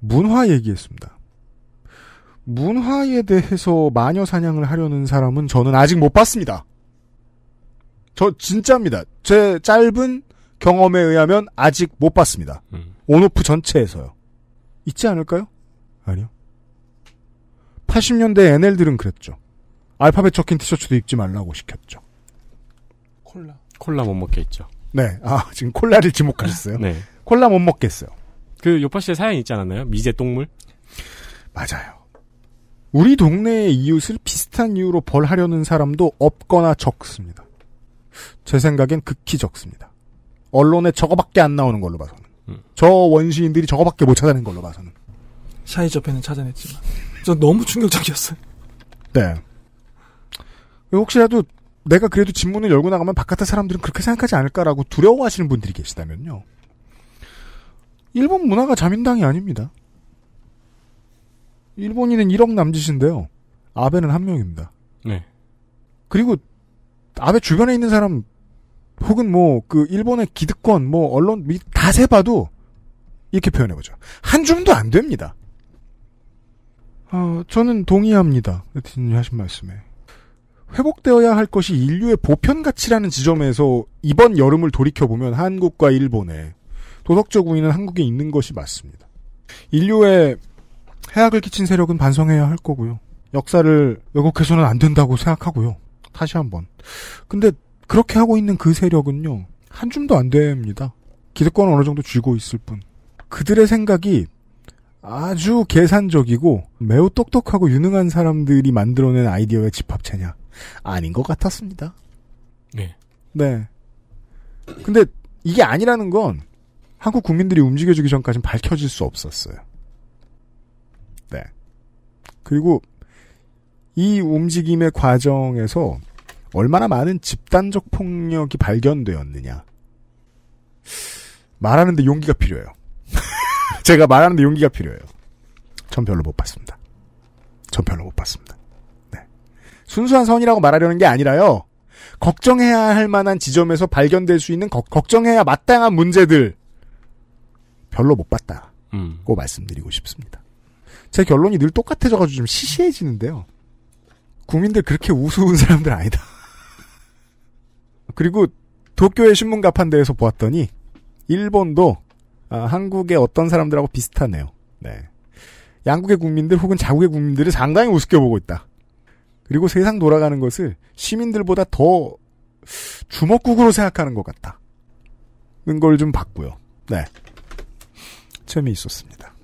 문화 얘기했습니다. 문화에 대해서 마녀 사냥을 하려는 사람은 저는 아직 못 봤습니다. 저 진짜입니다. 제 짧은 경험에 의하면 아직 못 봤습니다. 음. 온오프 전체에서요. 있지 않을까요? 아니요. 80년대 NL들은 그랬죠. 알파벳 적힌 티셔츠도 입지 말라고 시켰죠. 콜라. 콜라 못 먹게 했죠. 네. 아, 지금 콜라를 지목하셨어요? 네. 콜라 못 먹겠어요. 그 요파 씨의 사연 있지 않았나요? 미제 똥물? 맞아요. 우리 동네의 이웃을 비슷한 이유로 벌하려는 사람도 없거나 적습니다. 제 생각엔 극히 적습니다. 언론에 저거밖에 안 나오는 걸로 봐서는. 음. 저 원시인들이 저거밖에 못 찾아낸 걸로 봐서는. 샤이저페는 찾아냈지만. 저 너무 충격적이었어요. 네. 혹시라도 내가 그래도 집문을 열고 나가면 바깥의 사람들은 그렇게 생각하지 않을까라고 두려워하시는 분들이 계시다면요. 일본 문화가 자민당이 아닙니다. 일본인은 1억 남짓인데요. 아베는 한 명입니다. 네. 그리고 아베 주변에 있는 사람 혹은 뭐 그 일본의 기득권 뭐 언론 다 세봐도 이렇게 표현해 보죠. 한 줌도 안 됩니다. 어, 저는 동의합니다. 하신 말씀에. 회복되어야 할 것이 인류의 보편 가치라는 지점에서 이번 여름을 돌이켜 보면 한국과 일본에 도덕적 우위는 한국에 있는 것이 맞습니다. 인류의 해악을 끼친 세력은 반성해야 할 거고요. 역사를 왜곡해서는 안 된다고 생각하고요. 다시 한번. 근데 그렇게 하고 있는 그 세력은요. 한 줌도 안 됩니다. 기득권 어느 정도 쥐고 있을 뿐. 그들의 생각이 아주 계산적이고 매우 똑똑하고 유능한 사람들이 만들어낸 아이디어의 집합체냐. 아닌 것 같았습니다. 네. 네. 근데 이게 아니라는 건 한국 국민들이 움직여주기 전까지는 밝혀질 수 없었어요. 네. 그리고 이 움직임의 과정에서 얼마나 많은 집단적 폭력이 발견되었느냐. 말하는데 용기가 필요해요. 제가 말하는데 용기가 필요해요. 전 별로 못 봤습니다. 전 별로 못 봤습니다. 순수한 선이라고 말하려는 게 아니라요. 걱정해야 할 만한 지점에서 발견될 수 있는 거, 걱정해야 마땅한 문제들 별로 못 봤다고 음. 말씀드리고 싶습니다. 제 결론이 늘 똑같아져가지고 좀 시시해지는데요. 국민들 그렇게 우스운 사람들 아니다. 그리고 도쿄의 신문 가판대에서 보았더니 일본도 아, 한국의 어떤 사람들하고 비슷하네요. 네. 양국의 국민들 혹은 자국의 국민들을 상당히 우습게 보고 있다. 그리고 세상 돌아가는 것을 시민들보다 더 주먹국으로 생각하는 것 같다. 는 걸 좀 봤고요. 네. 재미있었습니다.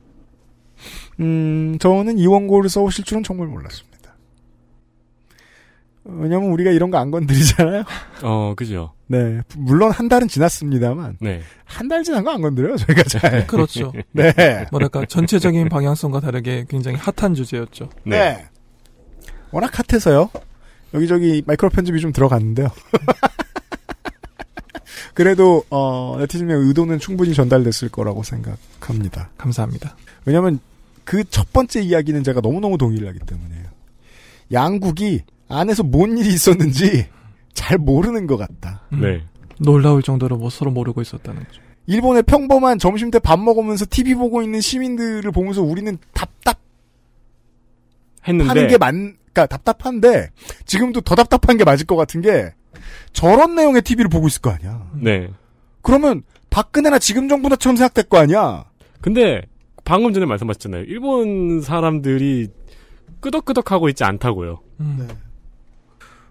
음, 저는 이 원고를 써오실 줄은 정말 몰랐습니다. 왜냐면 우리가 이런 거 안 건드리잖아요. 어, 그죠. 네. 물론 한 달은 지났습니다만. 네. 한 달 지난 거 안 건드려요, 저희가 잘. 네, 그렇죠. 네. 뭐랄까, 전체적인 방향성과 다르게 굉장히 핫한 주제였죠. 네. 네. 워낙 핫해서요. 여기저기 마이크로 편집이 좀 들어갔는데요. 그래도 어, 네티즌의 의도는 충분히 전달됐을 거라고 생각합니다. 감사합니다. 왜냐하면 그 첫 번째 이야기는 제가 너무너무 동의를 하기 때문에요. 양국이 안에서 뭔 일이 있었는지 잘 모르는 것 같다. 음. 네. 놀라울 정도로 뭐 서로 모르고 있었다는 거죠. 일본의 평범한 점심 때 밥 먹으면서 TV 보고 있는 시민들을 보면서 우리는 답답 했는데 하는 게 많, 그러니까 답답한데 지금도 더 답답한 게 맞을 것 같은 게 저런 내용의 TV를 보고 있을 거 아니야. 네. 그러면 박근혜나 지금 정부나처음 생각될 거 아니야. 근데 방금 전에 말씀하셨잖아요. 일본 사람들이 끄덕끄덕하고 있지 않다고요. 음. 네.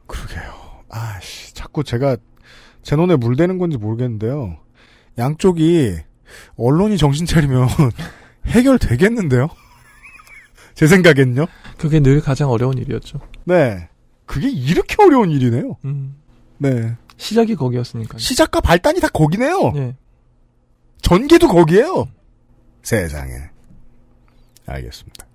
그러게요. 아씨, 자꾸 제가 제 눈에 물대는 건지 모르겠는데요. 양쪽이 언론이 정신 차리면 해결되겠는데요? 제 생각엔요. 그게 늘 가장 어려운 일이었죠. 네. 그게 이렇게 어려운 일이네요. 음. 네. 시작이 거기였으니까. 시작과 발단이 다 거기네요. 네. 전개도 거기에요. 세상에. 알겠습니다.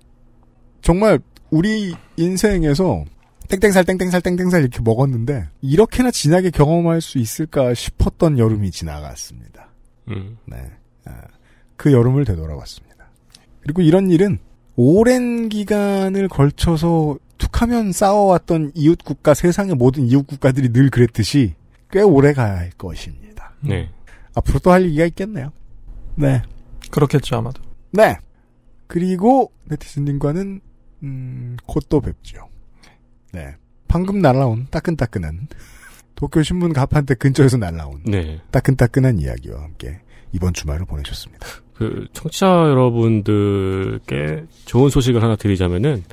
정말 우리 인생에서 땡땡살 땡땡살 땡땡살 이렇게 먹었는데 이렇게나 진하게 경험할 수 있을까 싶었던 여름이 지나갔습니다. 음. 네. 아, 그 여름을 되돌아봤습니다. 그리고 이런 일은 오랜 기간을 걸쳐서 툭하면 싸워왔던 이웃 국가 세상의 모든 이웃 국가들이 늘 그랬듯이 꽤 오래 갈 것입니다. 네. 앞으로 또 할 얘기가 있겠네요. 네. 그렇겠죠 아마도. 네. 그리고 네티즌님과는 음, 곧 또 뵙죠. 네. 방금 날라온 따끈따끈한 도쿄 신문 가판대 근처에서 날라온 네. 따끈따끈한 이야기와 함께 이번 주말을 보내셨습니다. 그 청취자 여러분들께 좋은 소식을 하나 드리자면은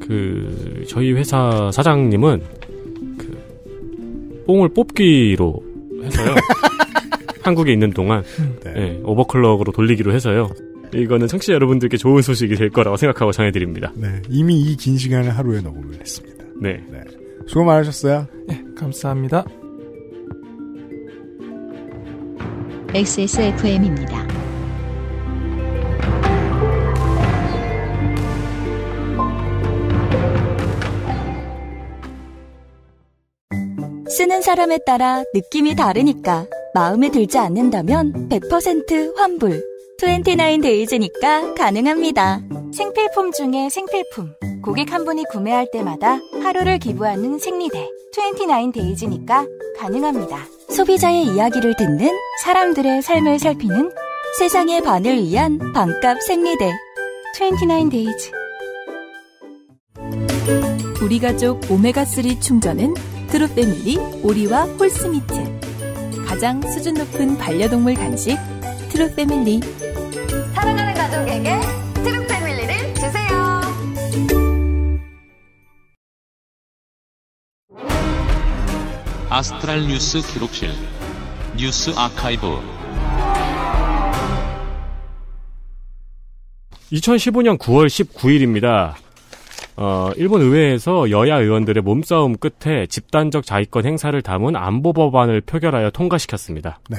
그 저희 회사 사장님은 그 뽕을 뽑기로 해서요. 한국에 있는 동안 네. 네, 오버클럭으로 돌리기로 해서요. 이거는 청취자 여러분들께 좋은 소식이 될 거라고 생각하고 전해드립니다. 네, 이미 이 긴 시간을 하루에 녹음을 했습니다. 네. 네. 수고 많으셨어요. 네, 감사합니다. XSFM입니다. 쓰는 사람에 따라 느낌이 다르니까 마음에 들지 않는다면 100% 환불. 29 데이즈니까 가능합니다. 생필품 중에 생필품. 고객 한 분이 구매할 때마다 하루를 기부하는 생리대. 29 데이즈니까 가능합니다. 소비자의 이야기를 듣는 사람들의 삶을 살피는 세상의 반을 위한 반값 생리대. 29 데이즈. 우리 가족 오메가3 충전은 트루 패밀리 오리와 홀스미트. 가장 수준 높은 반려동물 간식 트루 패밀리 사랑하는 가족에게 트루 패밀리를 주세요. 아스트랄 뉴스 기록실 뉴스 아카이브 2015년 9월 19일입니다. 어, 일본 의회에서 여야 의원들의 몸싸움 끝에 집단적 자위권 행사를 담은 안보 법안을 표결하여 통과시켰습니다. 네.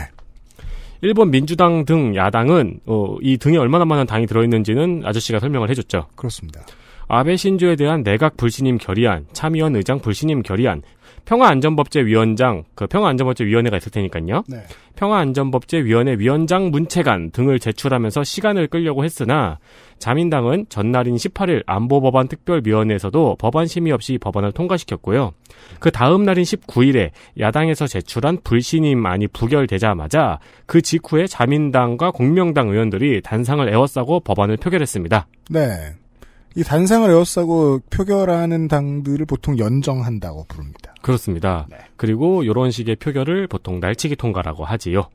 일본 민주당 등 야당은 어, 이 등에 얼마나 많은 당이 들어있는지는 아저씨가 설명을 해줬죠. 그렇습니다. 아베 신조에 대한 내각 불신임 결의안, 참의원 의장 불신임 결의안, 평화안전법제위원장, 그 평화안전법제위원회가 있을 테니까요. 네. 평화안전법제위원회 위원장 문체관 등을 제출하면서 시간을 끌려고 했으나 자민당은 전날인 18일 안보법안특별위원회에서도 법안 심의 없이 법안을 통과시켰고요. 그 다음 날인 19일에 야당에서 제출한 불신임안이 부결되자마자 그 직후에 자민당과 공명당 의원들이 단상을 에워싸고 법안을 표결했습니다. 네. 이 단상을 에워싸고 표결하는 당들을 보통 연정한다고 부릅니다. 그렇습니다. 네. 그리고 이런 식의 표결을 보통 날치기 통과라고 하지요.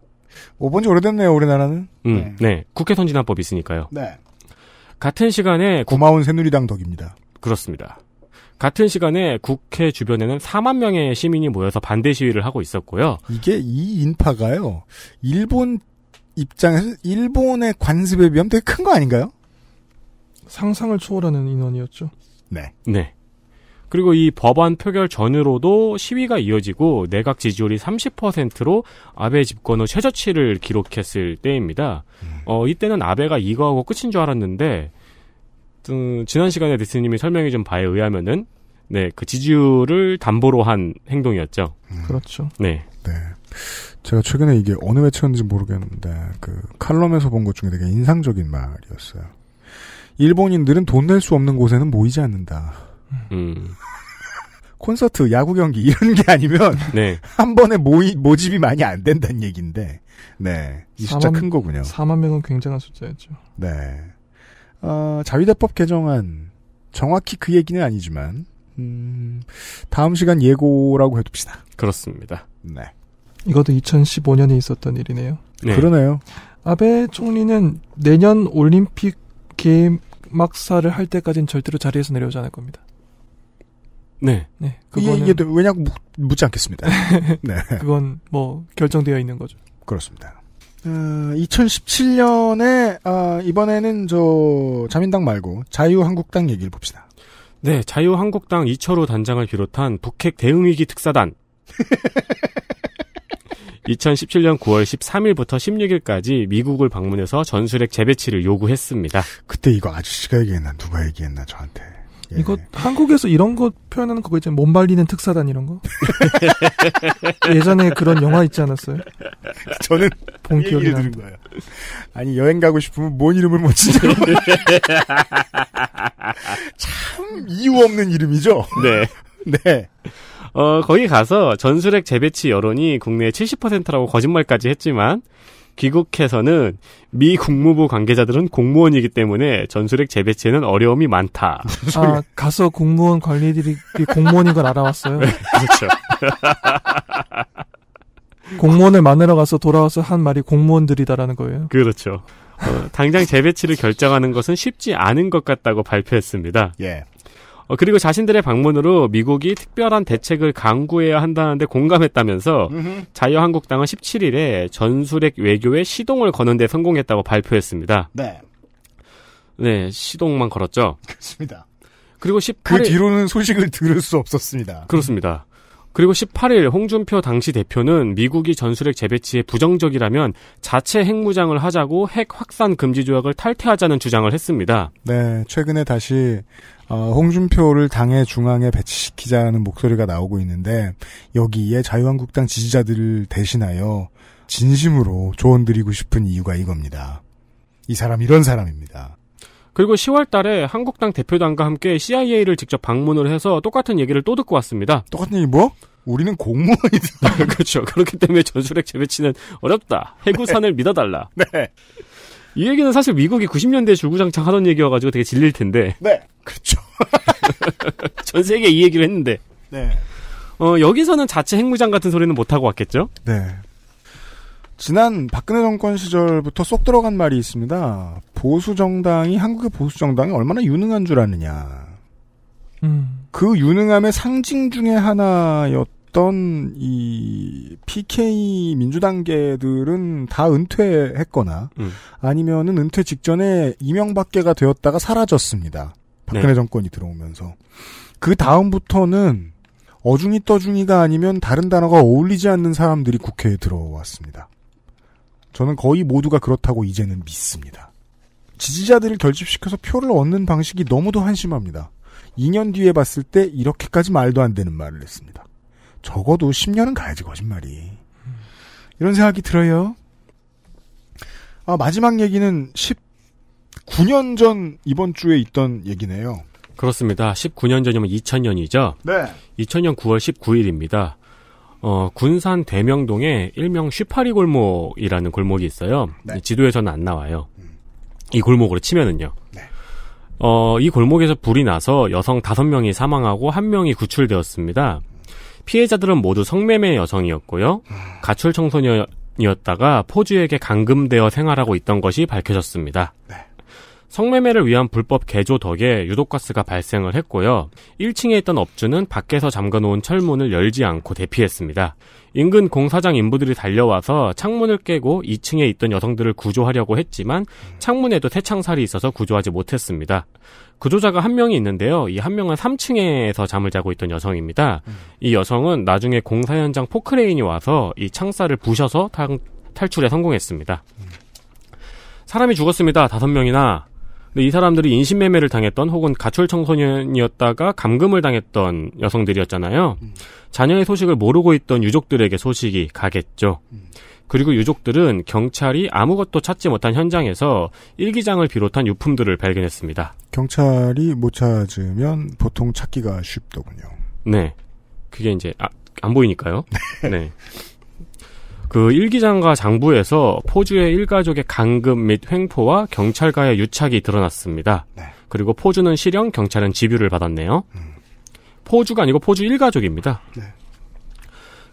오번지 오래됐네요, 우리나라는. 음, 네. 네. 국회 선진화법이 있으니까요. 네. 같은 시간에 고마운 새누리당 덕입니다. 그렇습니다. 같은 시간에 국회 주변에는 4만 명의 시민이 모여서 반대 시위를 하고 있었고요. 이게 이 인파가요. 일본 입장에서 일본의 관습에 비하면 되게 큰 거 아닌가요? 상상을 초월하는 인원이었죠. 네. 네. 그리고 이 법안 표결 전으로도 시위가 이어지고 내각 지지율이 30%로 아베 집권 후 최저치를 기록했을 때입니다. 음. 어, 이때는 아베가 이거하고 끝인 줄 알았는데, 좀 음, 지난 시간에 디스님이 설명해 준 바에 의하면은, 네, 그 지지율을 담보로 한 행동이었죠. 음. 그렇죠. 네. 네. 제가 최근에 이게 어느 매체였는지 모르겠는데, 그, 칼럼에서 본 것 중에 되게 인상적인 말이었어요. 일본인들은 돈 낼 수 없는 곳에는 모이지 않는다. 음. 콘서트, 야구 경기 이런 게 아니면 네. 한 번에 모이, 모집이 많이 안 된다는 얘기인데 네. 이 4만, 큰 거군요. 4만 명은 굉장한 숫자였죠. 네. 어, 자위대법 개정안 정확히 그 얘기는 아니지만 음, 다음 시간 예고라고 해둡시다. 그렇습니다. 네. 이것도 2015년에 있었던 일이네요. 네. 그러네요. 아베 총리는 내년 올림픽 기막사를 할 때까지는 절대로 자리에서 내려오지 않을 겁니다. 네. 네. 그거는 예, 왜냐고 묻지 않겠습니다. 네. 그건 뭐 결정되어 있는 거죠. 그렇습니다. 어, 2017년에 어, 이번에는 저 자민당 말고 자유한국당 얘기를 봅시다. 네, 자유한국당 이철호 단장을 비롯한 북핵 대응위기 특사단 2017년 9월 13일부터 16일까지 미국을 방문해서 전술핵 재배치를 요구했습니다. 그때 이거 아저씨가 얘기했나 누가 얘기했나 저한테. 예. 이거 한국에서 이런 거 표현하는 그거 있잖아요. 몸 발리는 특사단 이런 거. 예전에 그런 영화 있지 않았어요? 저는 본 기억이 나는 거예요. 아니 여행 가고 싶으면 뭔 이름을 못 짓죠. 참 이유 없는 이름이죠. 네. 네. 어, 거기 가서 전술핵 재배치 여론이 국내 70%라고 거짓말까지 했지만 귀국해서는 미 국무부 관계자들은 공무원이기 때문에 전술핵 재배치에는 어려움이 많다. 아, 가서 공무원 관리들이 공무원인 걸 알아왔어요. 네, 그렇죠. 공무원을 만나러 가서 돌아와서 한 말이 공무원들이다라는 거예요. 그렇죠. 어, 당장 재배치를 결정하는 것은 쉽지 않은 것 같다고 발표했습니다. 예. 어, 그리고 자신들의 방문으로 미국이 특별한 대책을 강구해야 한다는데 공감했다면서 자유한국당은 17일에 전술핵 외교에 시동을 거는 데 성공했다고 발표했습니다. 네. 네, 시동만 걸었죠. 그렇습니다. 그리고 18일 그 뒤로는 소식을 들을 수 없었습니다. 그렇습니다. 그리고 18일 홍준표 당시 대표는 미국이 전술핵 재배치에 부정적이라면 자체 핵무장을 하자고 핵 확산 금지 조약을 탈퇴하자는 주장을 했습니다. 네, 최근에 다시 어, 홍준표를 당의 중앙에 배치시키자는 목소리가 나오고 있는데 여기에 자유한국당 지지자들을 대신하여 진심으로 조언드리고 싶은 이유가 이겁니다. 이 사람 이런 사람입니다. 그리고 10월 달에 한국당 대표단과 함께 CIA를 직접 방문을 해서 똑같은 얘기를 또 듣고 왔습니다. 똑같은 얘기 뭐? 우리는 공무원이다. 아, 그렇죠. 그렇기 때문에 전술핵 재배치는 어렵다. 해구산을 네. 믿어달라. 네. 이 얘기는 사실 미국이 90년대 에 줄구장창 하던 얘기여가지고 되게 질릴 텐데. 네. 그렇죠. 전 세계 에이 얘기를 했는데. 네. 어, 여기서는 자체 핵무장 같은 소리는 못하고 왔겠죠? 네. 지난 박근혜 정권 시절부터 쏙 들어간 말이 있습니다. 보수 정당이 한국의 보수 정당이 얼마나 유능한 줄 아느냐. 음. 그 유능함의 상징 중의 하나였던 이 PK 민주당계들은 다 은퇴했거나 음. 아니면은 은퇴 직전에 이명박계가 되었다가 사라졌습니다. 박근혜 네. 정권이 들어오면서 그 다음부터는 어중이 떠중이가 아니면 다른 단어가 어울리지 않는 사람들이 국회에 들어왔습니다. 저는 거의 모두가 그렇다고 이제는 믿습니다. 지지자들을 결집시켜서 표를 얻는 방식이 너무도 한심합니다. 2년 뒤에 봤을 때 이렇게까지 말도 안 되는 말을 했습니다. 적어도 10년은 가야지 거짓말이. 이런 생각이 들어요. 아, 마지막 얘기는 19년 전 이번 주에 있던 얘기네요. 그렇습니다. 19년 전이면 2000년이죠? 네. 2000년 9월 19일입니다. 어, 군산 대명동에 일명 쉬파리 골목이라는 골목이 있어요. 네. 지도에서는 안 나와요. 이 골목으로 치면은요. 네. 어, 이 골목에서 불이 나서 여성 5 명이 사망하고 1명이 구출되었습니다. 피해자들은 모두 성매매 여성이었고요. 가출 청소년이었다가 포주에게 감금되어 생활하고 있던 것이 밝혀졌습니다. 네. 성매매를 위한 불법 개조 덕에 유독가스가 발생을 했고요. 1층에 있던 업주는 밖에서 잠가놓은 철문을 열지 않고 대피했습니다. 인근 공사장 인부들이 달려와서 창문을 깨고 2층에 있던 여성들을 구조하려고 했지만 창문에도 새창살이 있어서 구조하지 못했습니다. 구조자가 한 명이 있는데요. 이 한 명은 3층에서 잠을 자고 있던 여성입니다. 이 여성은 나중에 공사 현장 포크레인이 와서 이 창살을 부셔서 탈, 출에 성공했습니다. 사람이 죽었습니다. 다섯 명이나 근데 이 사람들이 인신매매를 당했던 혹은 가출 청소년이었다가 감금을 당했던 여성들이었잖아요. 음. 자녀의 소식을 모르고 있던 유족들에게 소식이 가겠죠. 음. 그리고 유족들은 경찰이 아무것도 찾지 못한 현장에서 일기장을 비롯한 유품들을 발견했습니다. 경찰이 못 찾으면 보통 찾기가 쉽더군요. 네. 그게 이제 아, 안 보이니까요. 네. 그 일기장과 장부에서 포주의 일가족의 강금 및 횡포와 경찰과의 유착이 드러났습니다. 네. 그리고 포주는 실형, 경찰은 집유를 받았네요. 음. 포주가 아니고 포주 일가족입니다. 네.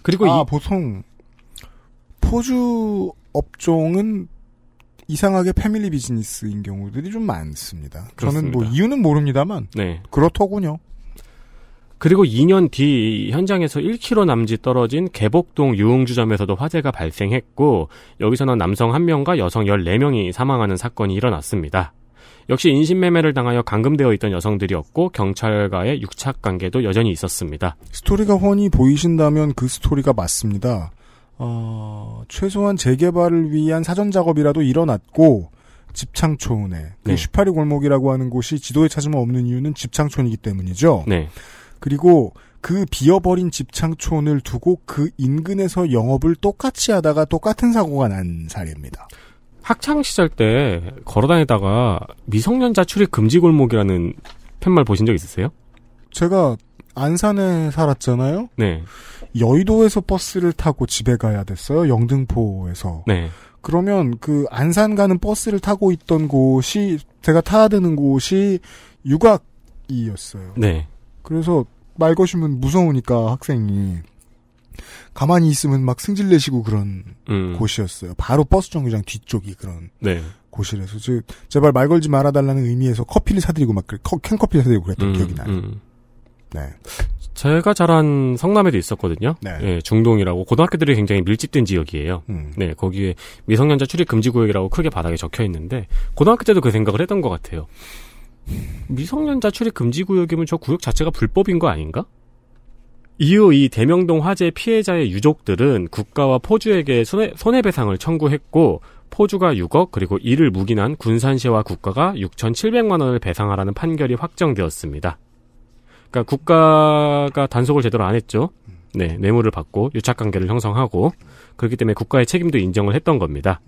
그리고 아, 이... 보통 포주 업종은 이상하게 패밀리 비즈니스인 경우들이 좀 많습니다. 그렇습니다. 저는 뭐 이유는 모릅니다만 네. 그렇더군요. 그리고 2년 뒤 현장에서 1km 남짓 떨어진 개복동 유흥주점에서도 화재가 발생했고 여기서는 남성 1명과 여성 14명이 사망하는 사건이 일어났습니다. 역시 인신매매를 당하여 감금되어 있던 여성들이었고 경찰과의 육착 관계도 여전히 있었습니다. 스토리가 훤히 보이신다면 그 스토리가 맞습니다. 어, 최소한 재개발을 위한 사전 작업이라도 일어났고 집창촌에 그 네. 슈파리 골목이라고 하는 곳이 지도에 찾으면 없는 이유는 집창촌이기 때문이죠. 네. 그리고 그 비어버린 집창촌을 두고 그 인근에서 영업을 똑같이 하다가 똑같은 사고가 난 사례입니다. 학창 시절 때 걸어다니다가 미성년자 출입 금지 골목이라는 팻말 보신 적 있으세요? 제가 안산에 살았잖아요. 네. 여의도에서 버스를 타고 집에 가야 됐어요. 영등포에서. 네. 그러면 그 안산 가는 버스를 타고 있던 곳이 제가 타야 되는 곳이 유각이었어요. 네. 그래서 말 거시면 무서우니까 학생이 가만히 있으면 막 승질 내시고 그런 음. 곳이었어요. 바로 버스 정류장 뒤쪽이 그런 네. 곳이라서 즉 제발 말 걸지 말아달라는 의미에서 커피를 사드리고 막 그래, 캔커피 를 사드리고 그랬던 음, 기억이 나요. 음. 네. 제가 자란 성남에도 있었거든요. 네. 예, 중동이라고 고등학교들이 굉장히 밀집된 지역이에요. 음. 네, 거기에 미성년자 출입 금지 구역이라고 크게 바닥에 적혀 있는데 고등학교 때도 그 생각을 했던 것 같아요. 미성년자 출입 금지 구역이면 저 구역 자체가 불법인 거 아닌가? 이후 이 대명동 화재 피해자의 유족들은 국가와 포주에게 손해, 배상을 청구했고 포주가 6억 그리고 이를 묵인한 군산시와 국가가 6,700만 원을 배상하라는 판결이 확정되었습니다. 그러니까 국가가 단속을 제대로 안 했죠. 네, 뇌물을 받고 유착관계를 형성하고 그렇기 때문에 국가의 책임도 인정을 했던 겁니다.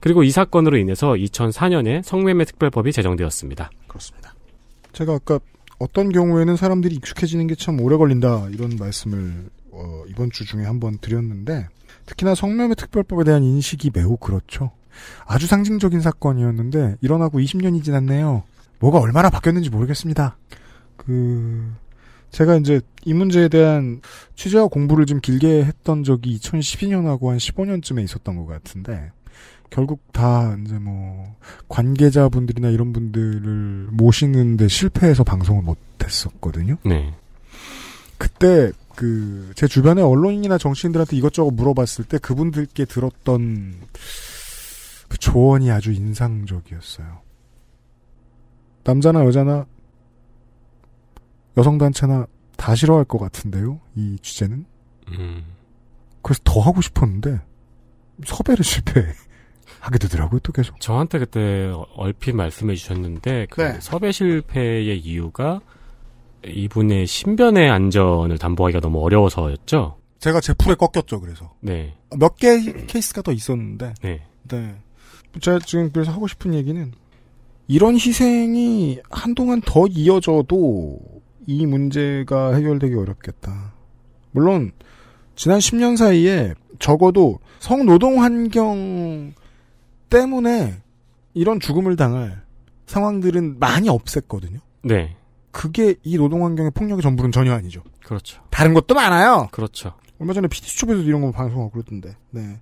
그리고 이 사건으로 인해서 2004년에 성매매 특별법이 제정되었습니다. 그렇습니다. 제가 아까 어떤 경우에는 사람들이 익숙해지는 게 참 오래 걸린다 이런 말씀을 어, 이번 주 중에 한번 드렸는데 특히나 성매매 특별법에 대한 인식이 매우 그렇죠. 아주 상징적인 사건이었는데 일어나고 20년이 지났네요. 뭐가 얼마나 바뀌었는지 모르겠습니다. 그 제가 이제 이 문제에 대한 취재와 공부를 좀 길게 했던 적이 2012년하고 한 15년쯤에 있었던 것 같은데 결국 다 이제 뭐 관계자분들이나 이런 분들을 모시는데 실패해서 방송을 못 했었거든요. 네. 그때 그 제 주변의 언론인이나 정치인들한테 이것저것 물어봤을 때 그분들께 들었던 그 조언이 아주 인상적이었어요. 남자나 여자나 여성 단체나 다 싫어할 것 같은데요. 이취재는 음. 그래서 더 하고 싶었는데 섭외를 실패. 해 하게 되더라고요, 또 계속. 저한테 그때 얼핏 말씀해 주셨는데, 그 네. 섭외 실패의 이유가 이분의 신변의 안전을 담보하기가 너무 어려워서였죠? 제가 제 풀에 꺾였죠, 그래서. 네. 몇 개 케이스가 더 있었는데. 네. 네. 제가 지금 그래서 하고 싶은 얘기는, 이런 희생이 한동안 더 이어져도 이 문제가 해결되기 어렵겠다. 물론, 지난 10년 사이에 적어도 성노동 환경 때문에 이런 죽음을 당할 상황들은 많이 없앴거든요. 네. 그게 이 노동 환경의 폭력의 전부는 전혀 아니죠. 그렇죠. 다른 것도 많아요. 그렇죠. 얼마 전에 PD수첩에도 이런 거 방송하고 그랬던데. 네.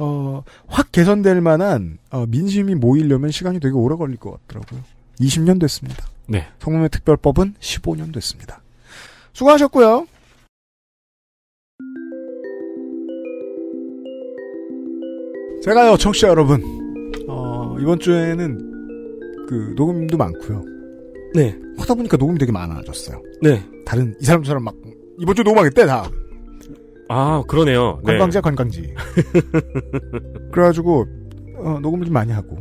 어, 확 개선될 만한 어, 민심이 모이려면 시간이 되게 오래 걸릴 것 같더라고요. 20년 됐습니다. 네. 성매매 특별법은 15년 됐습니다. 수고하셨고요. 제가요, 청취자 여러분. 이번 주에는 그 녹음도 많고요. 네. 하다 보니까 녹음이 되게 많아졌어요. 네. 다른 이 사람 처럼막 이번 주 녹음하겠대 다. 아 그러네요. 네. 관광지야 네. 관광지. 그래가지고 어, 녹음을 좀 많이 하고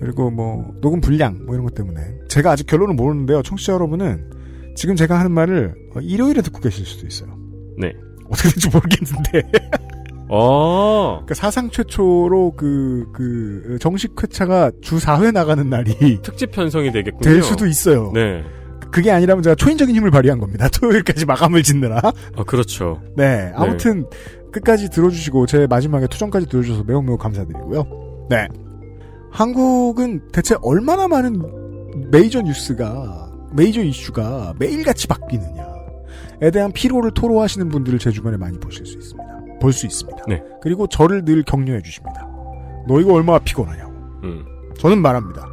그리고 뭐 녹음 분량 뭐 이런 것 때문에 제가 아직 결론을 모르는데요. 청취자 여러분은 지금 제가 하는 말을 어, 일요일에 듣고 계실 수도 있어요. 네. 어떻게 될지 모르겠는데. 어. 그러니까 사상 최초로 그, 그, 정식 회차가 주 4회 나가는 날이. 특집 편성이 되겠군요. 될 수도 있어요. 네. 그게 아니라면 제가 초인적인 힘을 발휘한 겁니다. 토요일까지 마감을 짓느라. 아, 그렇죠. 네. 아무튼, 네. 끝까지 들어주시고, 제 마지막에 투정까지 들어주셔서 매우 매우 감사드리고요. 네. 한국은 대체 얼마나 많은 메이저 뉴스가, 메이저 이슈가 매일같이 바뀌느냐에 대한 피로를 토로하시는 분들을 제 주변에 많이 보실 수 있습니다. 볼수 있습니다. 네. 그리고 저를 늘 격려해 주십니다. 너 이거 얼마나 피곤하냐고. 음. 저는 말합니다.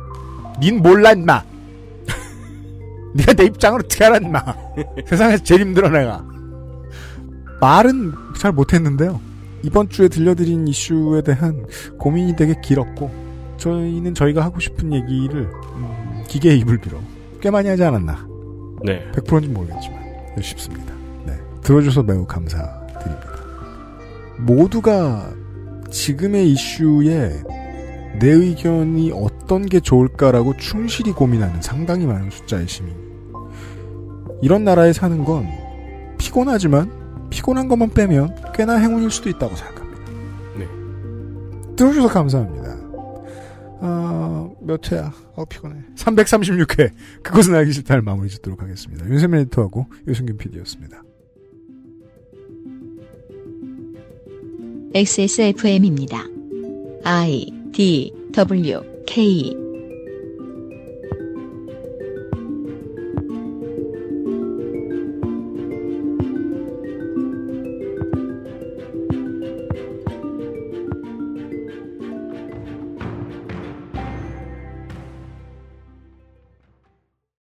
닌 몰라 임마. 네가 내 입장을 어떻게 알아 임마. 세상에서 제일 힘들어 내가. 말은 잘 못했는데요. 이번 주에 들려드린 이슈에 대한 고민이 되게 길었고 저희는 저희가 하고 싶은 얘기를 음, 기계의 입을 빌어 꽤 많이 하지 않았나. 네. 100%인지 모르겠지만 싶습니다. 네. 네. 들어줘서 매우 감사 합니다 모두가 지금의 이슈에 내 의견이 어떤 게 좋을까라고 충실히 고민하는 상당히 많은 숫자의 시민. 이런 나라에 사는 건 피곤하지만 피곤한 것만 빼면 꽤나 행운일 수도 있다고 생각합니다. 네. 들어주셔서 감사합니다. 아, 몇 회야? 아, 피곤해. 336회. 그것은 알기 싫다를 마무리 짓도록 하겠습니다. 윤세민 에디하고 유승균 PD였습니다. XSFM입니다. I D W K